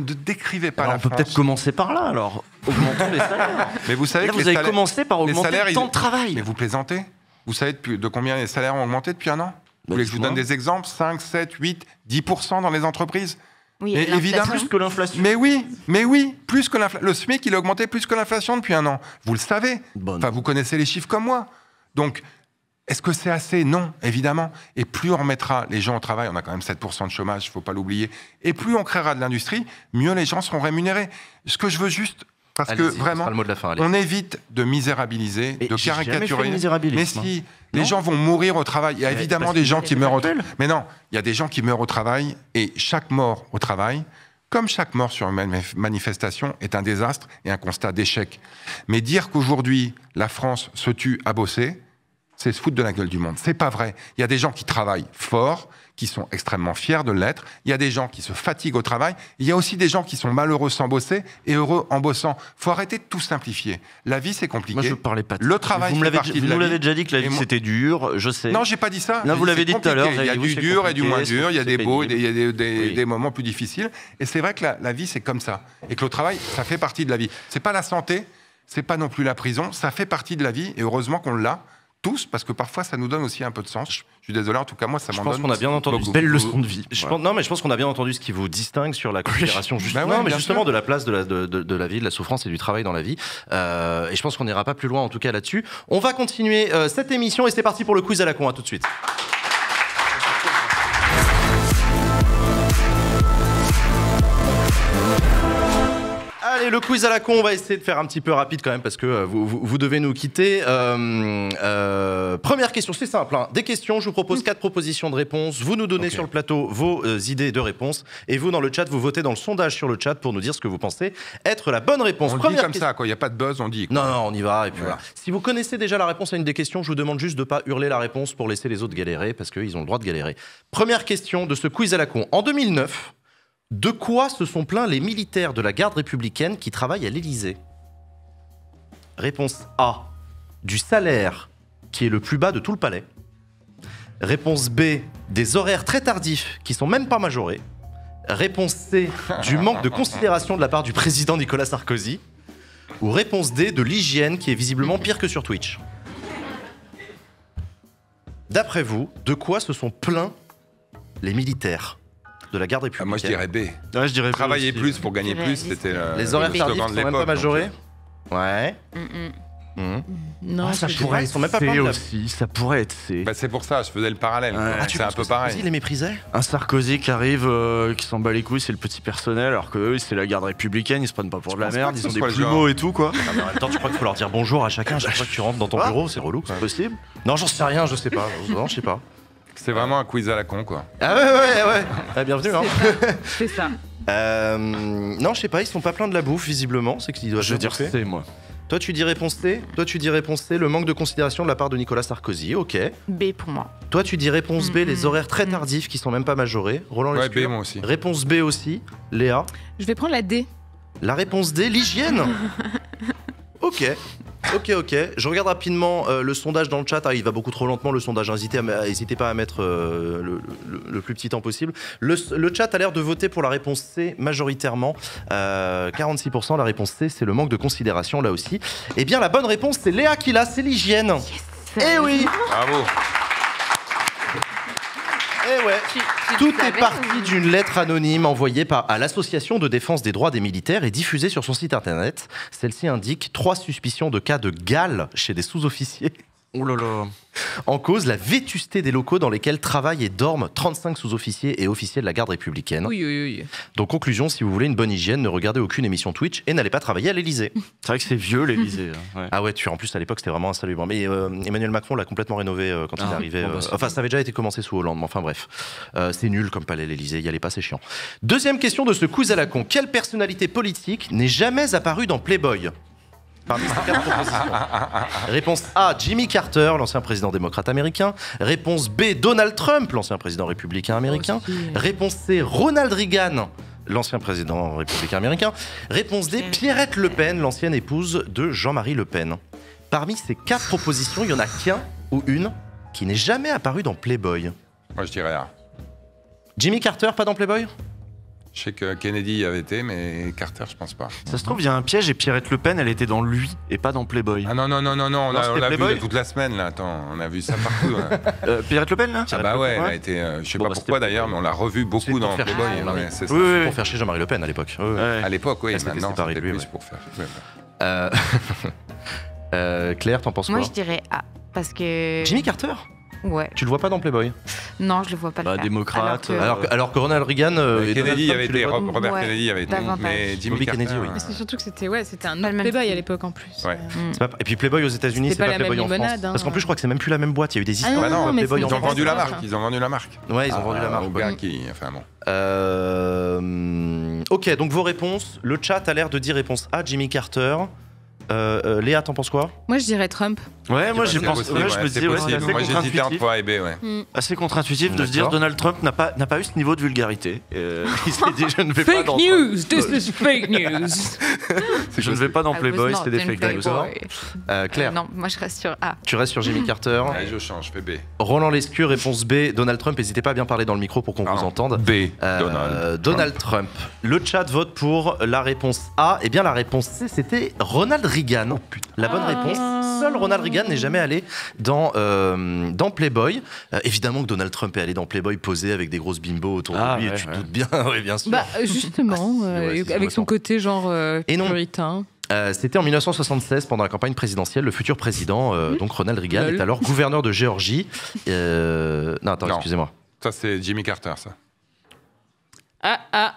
décrivez pas la on peut peut-être commencer par là, alors. Augmentons les salaires. Mais vous savez que vous avez commencé par augmenter les le temps de travail. Mais vous plaisantez vous savez de combien les salaires ont augmenté depuis un an Vous voulez que je vous donne des exemples 5, 7, 8, 10 dans les entreprises oui, mais évidemment, plus que l'inflation. Mais oui, mais oui, plus que l'inflation. Le SMIC, il a augmenté plus que l'inflation depuis un an. Vous le savez. Enfin, vous connaissez les chiffres comme moi. Donc, est-ce que c'est assez Non, évidemment. Et plus on mettra les gens au travail, on a quand même 7% de chômage, il ne faut pas l'oublier, et plus on créera de l'industrie, mieux les gens seront rémunérés. Ce que je veux juste parce que vraiment, on évite de misérabiliser, de caricaturer. Mais si, les gens vont mourir au travail. Il y a évidemment des gens qui meurent au travail. Mais non, il y a des gens qui meurent au travail et chaque mort au travail, comme chaque mort sur une manifestation, est un désastre et un constat d'échec. Mais dire qu'aujourd'hui, la France se tue à bosser, c'est se foutre de la gueule du monde. C'est pas vrai. Il y a des gens qui travaillent fort, qui sont extrêmement fiers de l'être, il y a des gens qui se fatiguent au travail, il y a aussi des gens qui sont malheureux sans bosser et heureux en bossant. faut arrêter de tout simplifier. La vie, c'est compliqué. Moi, je parlais pas de Le travail, vous me l'avez déjà dit que la vie, c'était dur, je sais. Non, j'ai pas dit ça. Là, vous l'avez dit tout à l'heure. Il y a du dur et du moins dur, il y a des beaux, il y a des, moments plus difficiles. Et c'est vrai que la, la vie, c'est comme ça. Et que le travail, ça fait partie de la vie. C'est pas la santé, c'est pas non plus la prison, ça fait partie de la vie. Et heureusement qu'on l'a tous, parce que parfois ça nous donne aussi un peu de sens. Je suis désolé, en tout cas moi ça m'en donne. Je pense bien entendu belle leçon de vie. Je pense, non, mais je pense qu'on a bien entendu ce qui vous distingue sur la considération bah mais justement de la place de la, de, la vie, de la souffrance et du travail dans la vie. Euh, et je pense qu'on n'ira pas plus loin en tout cas là-dessus. On va continuer euh, cette émission et c'est parti pour le quiz à la con. À tout de suite. Allez, le quiz à la con, on va essayer de faire un petit peu rapide quand même parce que euh, vous, devez nous quitter. Euh, euh, première question, c'est simple. Hein. Des questions, je vous propose quatre propositions de réponses. Vous nous donnez sur le plateau vos idées de réponses et vous dans le chat, vous votez dans le sondage sur le chat pour nous dire ce que vous pensez être la bonne réponse. On le dit comme ça, quoi. Il n'y a pas de buzz, on dit. Non, non, on y va et puis voilà. Si vous connaissez déjà la réponse à une des questions, je vous demande juste de ne pas hurler la réponse pour laisser les autres galérer parce qu'ils ont le droit de galérer. Première question de ce quiz à la con. En 2009, de quoi se sont plaints les militaires de la garde républicaine qui travaillent à l'Élysée Réponse A. Du salaire qui est le plus bas de tout le palais. Réponse B. Des horaires très tardifs qui sont même pas majorés. Réponse C. Du manque de considération de la part du président Nicolas Sarkozy. Ou réponse D. De l'hygiène qui est visiblement pire que sur Twitch. D'après vous, de quoi se sont plaints les militaires de la garde ah, républicaine. moi, je dirais B. Travailler plus pour gagner plus, c'était euh, Les horaires le tardifs sont même pas majorés. Euh, ouais. Mm. Non, ah, ça pourrait ils sont même être pas C aussi, ça pourrait être C. Bah, c'est pour ça, je faisais le parallèle. c'est ah, un peu Sarkozy, pareil. Il les méprisait Un Sarkozy qui arrive, euh, qui s'en bat les couilles, c'est le petit personnel, alors que c'est la garde républicaine, ils se prennent pas pour de la merde, ils ont des plumeaux et tout, quoi. Non, en tu crois qu'il faut leur dire bonjour à chacun à chaque que tu rentres dans ton bureau, c'est relou. C'est possible Non, j'en sais rien, je sais pas. Non, je sais pas. C'est vraiment un quiz à la con, quoi. Ah ouais, ouais, ouais. Bah, bienvenue, hein. C'est ça. Euh, non, je sais pas, ils se font pas plein de la bouffe, visiblement. C'est qu'ils doivent Je veux dire moi. Toi, tu dis réponse T. Toi, tu dis réponse C, le manque de considération de la part de Nicolas Sarkozy. Ok. B pour moi. Toi, tu dis réponse B, les mm-hmm. horaires très mm-hmm. tardifs qui sont même pas majorés. Roland Ouais, B, moi aussi. Réponse B aussi. Léa. Je vais prendre la D. La réponse D, l'hygiène. ok. Ok, ok. Je regarde rapidement euh, le sondage dans le chat. Ah, il va beaucoup trop lentement le sondage. N'hésitez pas à mettre euh, le, plus petit temps possible. Le, chat a l'air de voter pour la réponse C majoritairement. 46%. Euh, la réponse C, c'est le manque de considération là aussi. Eh bien, la bonne réponse, c'est Léa qui l'a. C'est l'hygiène. et Eh oui Bravo eh ouais. Tout est parti d'une lettre anonyme envoyée par, à l'Association de défense des droits des militaires et diffusée sur son site internet. Celle-ci indique trois suspicions de cas de gale chez des sous-officiers. Oh là là. En cause, la vétusté des locaux dans lesquels travaillent et dorment 35 sous-officiers et officiers de la garde républicaine. Oui, oui, oui. Donc, conclusion, si vous voulez une bonne hygiène, ne regardez aucune émission Twitch et n'allez pas travailler à l'Elysée. C'est vrai que c'est vieux, l'Elysée. Hein, ah ouais, tu en plus, à l'époque, c'était vraiment insalubre. Mais euh, Emmanuel Macron l'a complètement rénové euh, quand il est ah, arrivé. Bah, euh, enfin, ça avait déjà été commencé sous Hollande, mais enfin, bref. c'est nul comme palais l'Elysée, y allait pas, c'est chiant. Deuxième question de ce coup à la con. Quelle personnalité politique n'est jamais apparue dans Playboy propositions. Réponse A, Jimmy Carter, l'ancien président démocrate américain. Réponse B, Donald Trump, l'ancien président républicain américain. Oh, Réponse C, Ronald Reagan, l'ancien président républicain américain. Réponse D, Pierrette Le Pen, l'ancienne épouse de Jean-Marie Le Pen. Parmi ces quatre propositions, il y en a qu'un ou une qui n'est jamais apparue dans Playboy. Moi, je dirais A. Jimmy Carter, pas dans Playboy je sais que Kennedy y avait été, mais Carter, je pense pas. Ça se trouve, il y a un piège et Pierrette Le Pen, elle était dans lui et pas dans Playboy. Ah non, non, non, non, non on l'a vu toute la semaine, là. Attends, on a vu ça partout. Hein. Euh, Pierrette Le Pen, là ah bah ouais, elle a été. Euh, je sais pas bah, pourquoi d'ailleurs, mais on l'a revu beaucoup dans Playboy. chier, hein, c'est Pour faire chez Jean-Marie Le Pen à l'époque. À l'époque, oui, maintenant, C'est pour faire. Euh, Claire, t'en penses quoi Moi, je dirais A. Parce que. Jimmy Carter tu le vois pas dans Playboy Non, je le vois pas. Bah, démocrate. Alors que, Ronald Reagan. Euh, bah, Kennedy avait été, Robert Kennedy avait été. Mais Jimmy Kennedy, oui. C'est surtout que c'était ouais, c'était un autre Playboy à l'époque en plus. Euh, et puis Playboy aux États-Unis, c'est pas, Playboy en France. Parce qu'en hein. plus, je crois que c'est même plus la même boîte. Il y a eu des ah histoires. Ah non, Playboy ils ont vendu la marque. Ils ont vendu la marque. Ouais, ils ont ah, vendu la marque. qui, enfin bon. Euh, ok, donc vos réponses. Le chat a l'air de dire réponse A, Jimmy Carter. Euh, Léa, t'en penses quoi Moi, je dirais Trump. Ouais, moi j'ai pensé, ouais, je me disais, ouais, c'est assez contre-intuitif. Ouais. Hmm. Assez contre-intuitif de se dire Donald Trump n'a pas, n'a pas eu ce niveau de vulgarité. Euh, il s'est dit, je ne vais fake pas. Fake news, this is fake news. je ne vais pas dans Playboy, c'était des fake news. Euh, euh, Claire. non, moi je reste sur A. Tu restes sur Jimmy Carter. Allez, je change, je fais B. Roland Lescure, réponse B. Donald Trump, n'hésitez pas à bien parler dans le micro pour qu'on vous entende. B. Euh, Donald. Trump. Le chat vote pour la réponse A. Et eh bien la réponse C, c'était Ronald Reagan. Ah. La bonne réponse seul Ronald Reagan n'est jamais allé dans, euh, dans Playboy. Euh, évidemment que Donald Trump est allé dans Playboy posé avec des grosses bimbos autour de ah, lui, et tu doutes bien, oui, bien sûr. Bah, justement, euh, avec son côté genre et puritain. c'était en 1976, pendant la campagne présidentielle, le futur président, mmh. donc Ronald Reagan, est alors gouverneur de Géorgie. Non, attends, excusez-moi. Ça, c'est Jimmy Carter, ça. Ah, ah.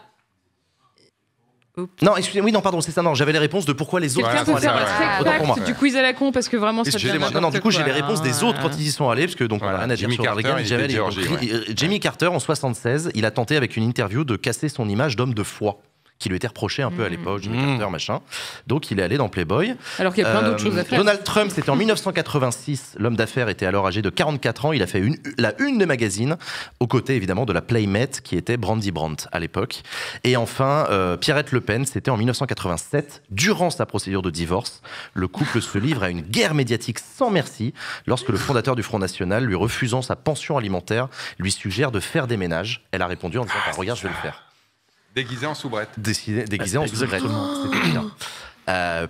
Non, excusez-moi, oui, non, pardon, c'est ça. Non, j'avais les réponses de pourquoi les autres sont allés. Du quiz à la con, parce que vraiment, ça Non, non, du coup, j'ai les réponses des autres quand ils y sont allés, parce que donc on a Carter, Carter, euh, Jimmy Carter en 76, il a tenté avec une interview de casser son image d'homme de foi qui lui était reproché un peu à mmh. l'époque, Jimmy mmh. machin. Donc il est allé dans Playboy. Alors qu'il y a plein d'autres choses à euh, faire. Donald Trump, c'était en 1986. L'homme d'affaires était alors âgé de 44 ans. Il a fait la une des magazines, aux côtés évidemment de la Playmate qui était Brandy Brandt à l'époque. Et enfin, euh, Pierrette Le Pen, c'était en 1987. Durant sa procédure de divorce, le couple se livre à une guerre médiatique sans merci lorsque le fondateur du Front National, lui refusant sa pension alimentaire, lui suggère de faire des ménages. Elle a répondu en disant ah, bah, Regarde, je vais le faire. Déguisé en soubrette. Déguisé, en soubrette. Euh,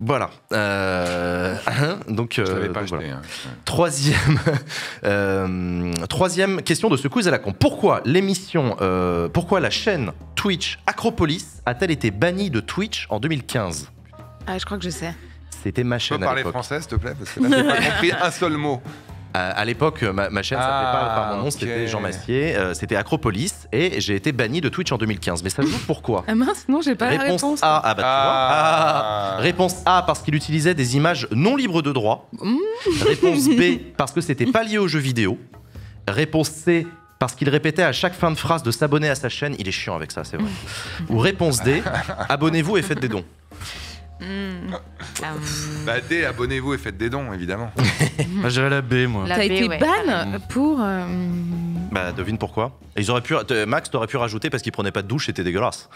voilà. Euh, hein, donc, euh, pas hein. troisième, euh, troisième question de ce quiz à la con. Pourquoi l'émission, euh, pourquoi la chaîne Twitch Acropolis a-t-elle été bannie de Twitch en 2015 Ah, je crois que je sais. C'était ma chaîne. Tu peux parler français, s'il te plaît, parce que là, pas compris un seul mot. À, l'époque, euh, ma, chaîne s'appelait ah, pas par mon nom, c'était Jean Massier, euh, c'était Acropolis, et j'ai été banni de Twitch en 2015. Mais ça joue pourquoi Ah mince, non, j'ai pas réponse réponse. A, ah, bah, ah. Réponse A, parce qu'il utilisait des images non libres de droit. Mm. Réponse B, parce que c'était pas lié aux jeux vidéo. Réponse C, parce qu'il répétait à chaque fin de phrase de s'abonner à sa chaîne. Il est chiant avec ça, c'est vrai. Ou réponse D, abonnez-vous et faites des dons. Hmm. Ah. Bah D, abonnez-vous et faites des dons, évidemment. bah, la B, moi. T'as été ban pour. Euh, bah devine pourquoi. ils auraient pu, euh, Max, t'aurais pu rajouter parce qu'il prenait pas de douche, c'était dégueulasse.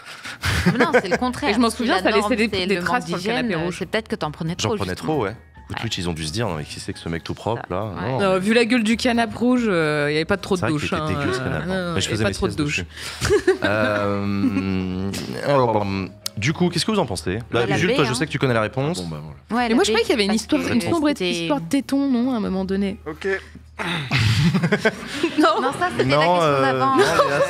non, c'est le contraire. je m'en souviens, ça laissait des, des traces sur le canapé rouge. C'est peut-être que t'en prenais trop. J'en prenais trop, ouais. Twitch, ouais. ils ont dû se dire, mais qui c'est que ce mec tout propre là Vu la gueule du canap rouge, euh, il n'y avait pas trop de douche. Hein, ce non, mais je faisais pas trop de douche. euh... Du coup, qu'est-ce que vous en pensez bah, ah, Jules, toi, je hein. sais que tu connais la réponse. Ah, bah, ouais, moi, je croyais qu'il y avait une histoire, une histoire de téton, non, à un moment donné. Ok. non. non, ça c'était la question euh, d'avant. Non,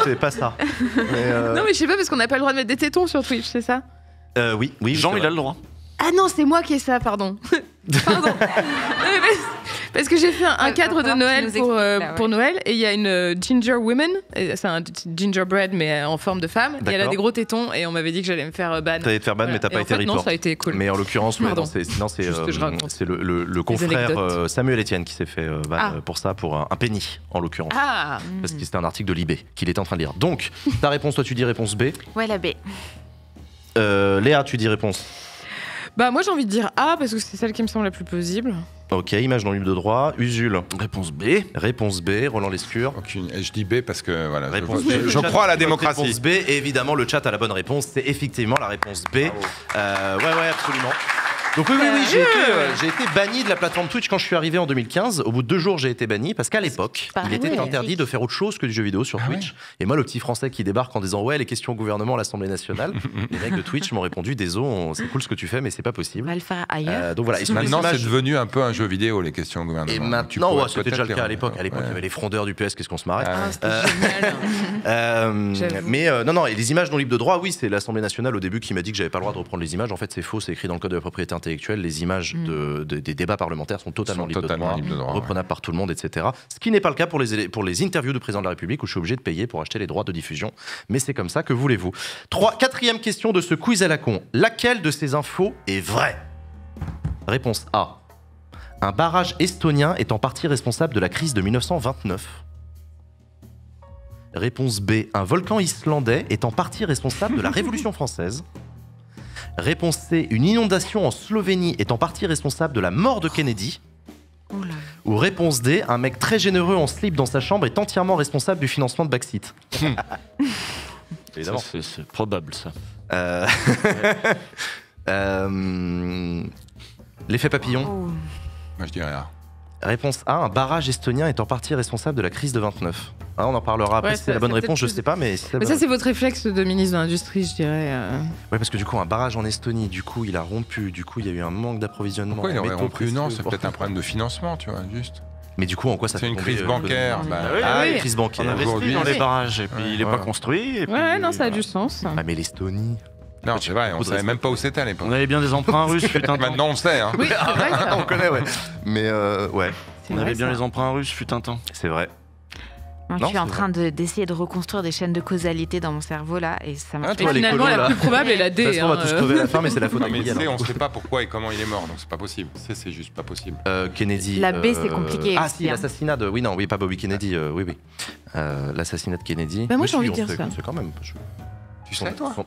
c'est pas ça. Euh, non, mais je sais pas, parce qu'on n'a pas le droit de mettre des tétons sur Twitch, c'est ça euh, Oui, oui. Jean, il a le droit. Ah non, c'est moi qui ai ça, pardon. pardon. Parce que j'ai fait un, euh, cadre de Noël pour, euh, Noël et il y a une euh, Ginger Woman, c'est un gingerbread mais en forme de femme, et elle a des gros tétons et on m'avait dit que j'allais me faire ban. T'allais te faire ban mais t'as pas été Non, ça a été cool. Mais en l'occurrence, c'est le, confrère Samuel Etienne qui s'est fait ban ah. pour ça, pour un, penny en l'occurrence. Ah. Parce que c'était un article de Libé qu'il était en train de lire. Donc, ta réponse, toi tu dis réponse B. Ouais, la B. Léa, tu dis réponse bah, moi, j'ai envie de dire A parce que c'est celle qui me semble la plus plausible. Ok, image dans l'huile de droit. usule. Réponse B. Réponse B, Roland Lescure. Aucune. Je dis B parce que voilà. Réponse je, crois à la démocratie. Réponse B, évidemment, le chat a la bonne réponse. C'est effectivement la réponse B. Euh, ouais, ouais, absolument. Donc oui, oui, oui, euh, j'ai été, banni de la plateforme Twitch quand je suis arrivé en 2015. Au bout de deux jours, j'ai été banni parce qu'à l'époque, bah il était interdit de faire autre chose que du jeu vidéo sur ah Twitch. Et moi, le petit français qui débarque en disant ouais, les questions au gouvernement, l'Assemblée nationale, les mecs de Twitch m'ont répondu désolé, c'est cool ce que tu fais, mais c'est pas possible. Bah, ailleurs. Euh, donc voilà. maintenant, c'est devenu un peu un jeu vidéo les questions au gouvernement. Et maintenant, c'était déjà le cas à l'époque. À l'époque, il y avait les frondeurs du PS, qu'est-ce qu'on se marrait. Ah, euh, mais non, non, et les images non libres de droit, oui, c'est l'Assemblée nationale au début qui m'a dit que j'avais pas le droit de reprendre les images. En fait, c'est faux, c'est écrit dans le code de la propriété les images mm. des débats parlementaires sont totalement, libres, de droit, reprenables par tout le monde, etc. Ce qui n'est pas le cas pour les, pour les interviews du président de la République où je suis obligé de payer pour acheter les droits de diffusion. Mais c'est comme ça que voulez-vous. Quatrième question de ce quiz à la con. Laquelle de ces infos est vraie Réponse A. Un barrage estonien est en partie responsable de la crise de 1929. Réponse B. Un volcan islandais est en partie responsable de la Révolution française. Réponse C, une inondation en Slovénie est en partie responsable de la mort de Kennedy. Oh Ou réponse D, un mec très généreux en slip dans sa chambre est entièrement responsable du financement de Backseat. Hmm. Évidemment. C'est probable ça. Euh, euh, l'effet papillon. Oh. Moi je dirais Réponse A, un barrage estonien est en partie responsable de la crise de 29. Hein, on en parlera après, c'est la bonne réponse, je sais pas, mais... ça, c'est votre réflexe de ministre de l'Industrie, je dirais. Euh. Ouais, parce que du coup, un barrage en Estonie, du coup, il a rompu, du coup, il y a eu un manque d'approvisionnement. Oui, il aurait rompu, non, c'est peut-être un problème de financement, tu vois, juste. Mais du coup, en quoi ça C'est une crise bancaire. Une crise bancaire. On dans les barrages et puis il n'est pas construit. Et puis, ouais, non, ça a du sens. Ah, mais l'Estonie c'est vrai, on savait même pas où c'était à l'époque. On avait bien des emprunts russes, putain. Maintenant, on sait. Hein. on connaît, ouais. Mais euh, ouais. On avait bien les emprunts russes, putain temps. C'est vrai. Non, je suis en train d'essayer de, reconstruire des chaînes de causalité dans mon cerveau là et ça ah, marche. finalement, la plus probable est la D. on va hein, tous trouver euh. la fin, mais c'est la faute de mais On ne sait pas pourquoi et comment il est mort, donc c'est pas possible. C'est juste pas possible. Euh, Kennedy. La B, c'est euh, compliqué. Ah si, l'assassinat de. Oui, non, oui, pas Bobby Kennedy. oui, oui. l'assassinat de Kennedy. Bah, moi, j'ai envie de dire ça. C'est quand même. Il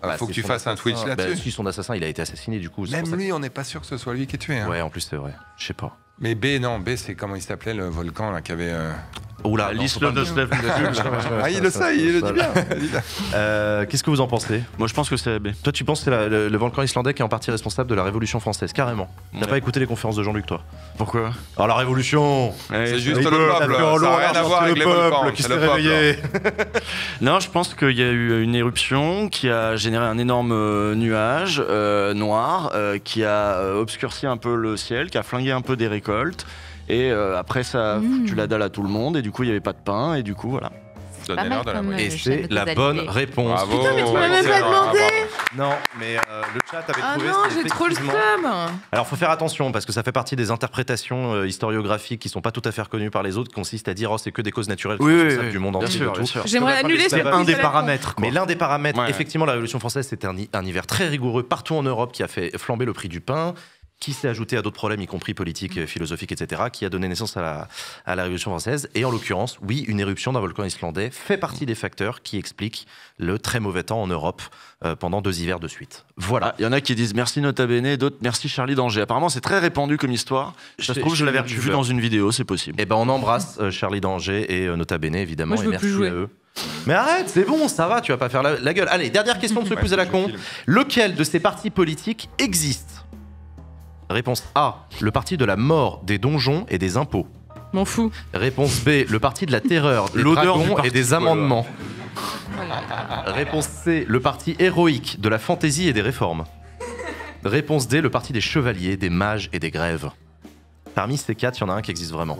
bah, faut que tu fasses un Twitch là-dessus. Bah, son assassin, il a été assassiné du coup. Même lui, on n'est pas sûr que ce soit lui qui est tué. Hein. Ouais, en plus c'est vrai. Je sais pas. Mais B, non, B, c'est comment il s'appelait le volcan là qui avait. Euh, Oula, l'islam ne se lève Ah, il le sait, il le dit bien. Euh, qu'est-ce que vous en pensez Moi, je pense que c'est Toi, tu penses que c'est le, volcan islandais qui est en partie responsable de la Révolution française, carrément. T'as pas écouté les conférences de Jean-Luc, toi Pourquoi Alors, ah, la Révolution eh, C'est juste le peuple. Ça n'a rien à voir avec les volcans. Qui hein. Non, je pense qu'il y a eu une éruption qui a généré un énorme euh, nuage euh, noir, qui a obscurci un peu le ciel, qui a flingué un peu des récoltes, et euh, après, ça mmh. tu la dalle à tout le monde. Et du coup, il n'y avait pas de pain. Et du coup, voilà. Donnez euh, de la Et c'est la bonne réponse. Putain, mais tu même pas demandé Non, mais euh, le chat avait ah trouvé. Ah non, j'ai trop le Alors, faut faire attention parce que ça fait partie des interprétations historiographiques qui sont pas tout à fait reconnues par les autres, qui consistent à dire oh c'est que des causes naturelles oui, oui, du monde entier. J'aimerais annuler ce un des paramètres. Mais l'un des paramètres, effectivement, la Révolution française, c'était un hiver très rigoureux partout en Europe qui a fait flamber le prix du pain qui s'est ajouté à d'autres problèmes, y compris politiques, euh, philosophiques, etc., qui a donné naissance à la, à la Révolution française. Et en l'occurrence, oui, une éruption d'un volcan islandais fait partie des facteurs qui expliquent le très mauvais temps en Europe euh, pendant deux hivers de suite. Voilà. Il ah, y en a qui disent merci Nota Bene, d'autres merci Charlie Danger. Apparemment, c'est très répandu comme histoire. je, trouve, je, je l'avais vu dans une vidéo, c'est possible. Eh ben, on embrasse euh, Charlie Danger et Nota Bene, évidemment. je et merci à eux. Mais arrête, c'est bon, ça va, tu vas pas faire la, gueule. Allez, dernière question de ce ouais, à la con. Lequel de ces partis politiques existe Réponse A, le parti de la mort, des donjons et des impôts. M'en fous. Réponse B, le parti de la terreur, des L'odeur dragons et des amendements. Réponse C, le parti héroïque, de la fantaisie et des réformes. Réponse D, le parti des chevaliers, des mages et des grèves. Parmi ces quatre, il y en a un qui existe vraiment.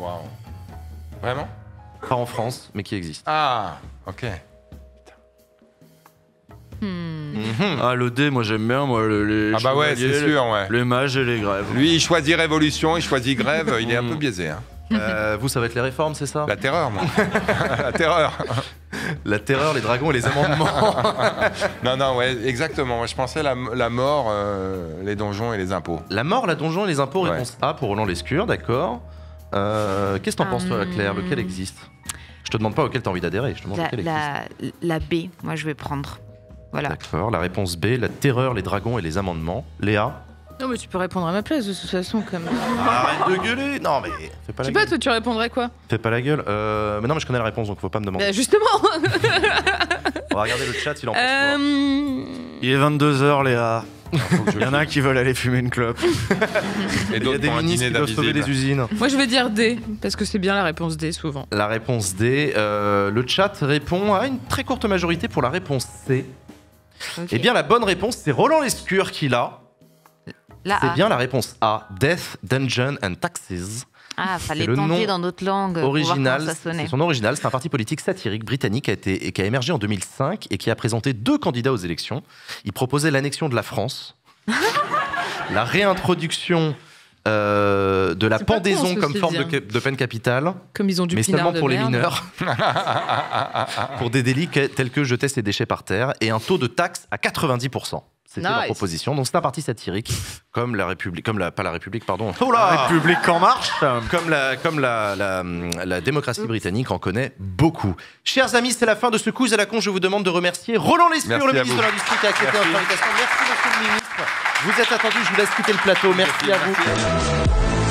Vraiment Pas en France, mais qui existe. Ah, ok. Hmm. Mhm. Ah, le dé, moi j'aime bien, moi, le- les, Ah bah ouais, c'est sûr, ouais. les mages et les grèves. Lui, il choisit révolution, il choisit grève, il est un mhm. peu biaisé. Hein. Euh, vous, ça va être les réformes, c'est ça La terreur, moi. La terreur. La terreur, les dragons et les amendements. Non, non, ouais, exactement. je pensais la, la mort, euh, les donjons et les impôts. la mort, la donjon et les impôts, réponse A pour Roland Lescure, d'accord. Euh, qu'est-ce que t'en penses, toi, Claire Lequel existe Je te demande pas auquel t'as envie d'adhérer, je te demande la B, moi je vais prendre. Voilà. La réponse B, la terreur, les dragons et les amendements. Léa Non, mais tu peux répondre à ma place de toute façon, comme. Arrête de gueuler Non, mais fais Je sais pas, toi, tu répondrais quoi Fais pas la gueule. Euh, Mais non, mais je connais la réponse, donc faut pas me demander. Bah, justement On va regarder le chat, il en pense quoi. Euh, il est 22h, Léa. Il y en a qui veulent aller fumer une clope. Il y a des ministres qui doivent sauver des bah. usines. Moi, je vais dire D, parce que c'est bien la réponse D souvent. La réponse D. Euh, le chat répond à une très courte majorité pour la réponse C. Eh bien, la bonne réponse, c'est Roland Lescure qui l'a. C'est bien la réponse A. Death, Dungeon and Taxes. Ah, fallait le dans d'autres langues. Original, c'est son original. C'est un parti politique satirique britannique qui a, été, et qui a émergé en 2005 et qui a présenté deux candidats aux élections. Il proposait l'annexion de la France, la réintroduction euh, de la pendaison comme forme de, peine capitale, comme ils ont du mais seulement pour les mineurs, pour des délits tels que jeter ses déchets par terre, et un taux de taxe à 90%. C'était nice. proposition. Donc c'est un parti satirique, comme la République, comme la, pas la République, pardon. Oh la République en marche Comme la, comme la, la, démocratie britannique en connaît beaucoup. Chers amis, c'est la fin de ce coup à la con. Je vous demande de remercier Roland Lespure, le ministre de l'Industrie, qui a accepté notre invitation. Merci, monsieur le ministre. Vous êtes attendu. Je vous laisse quitter le plateau. Merci, à vous.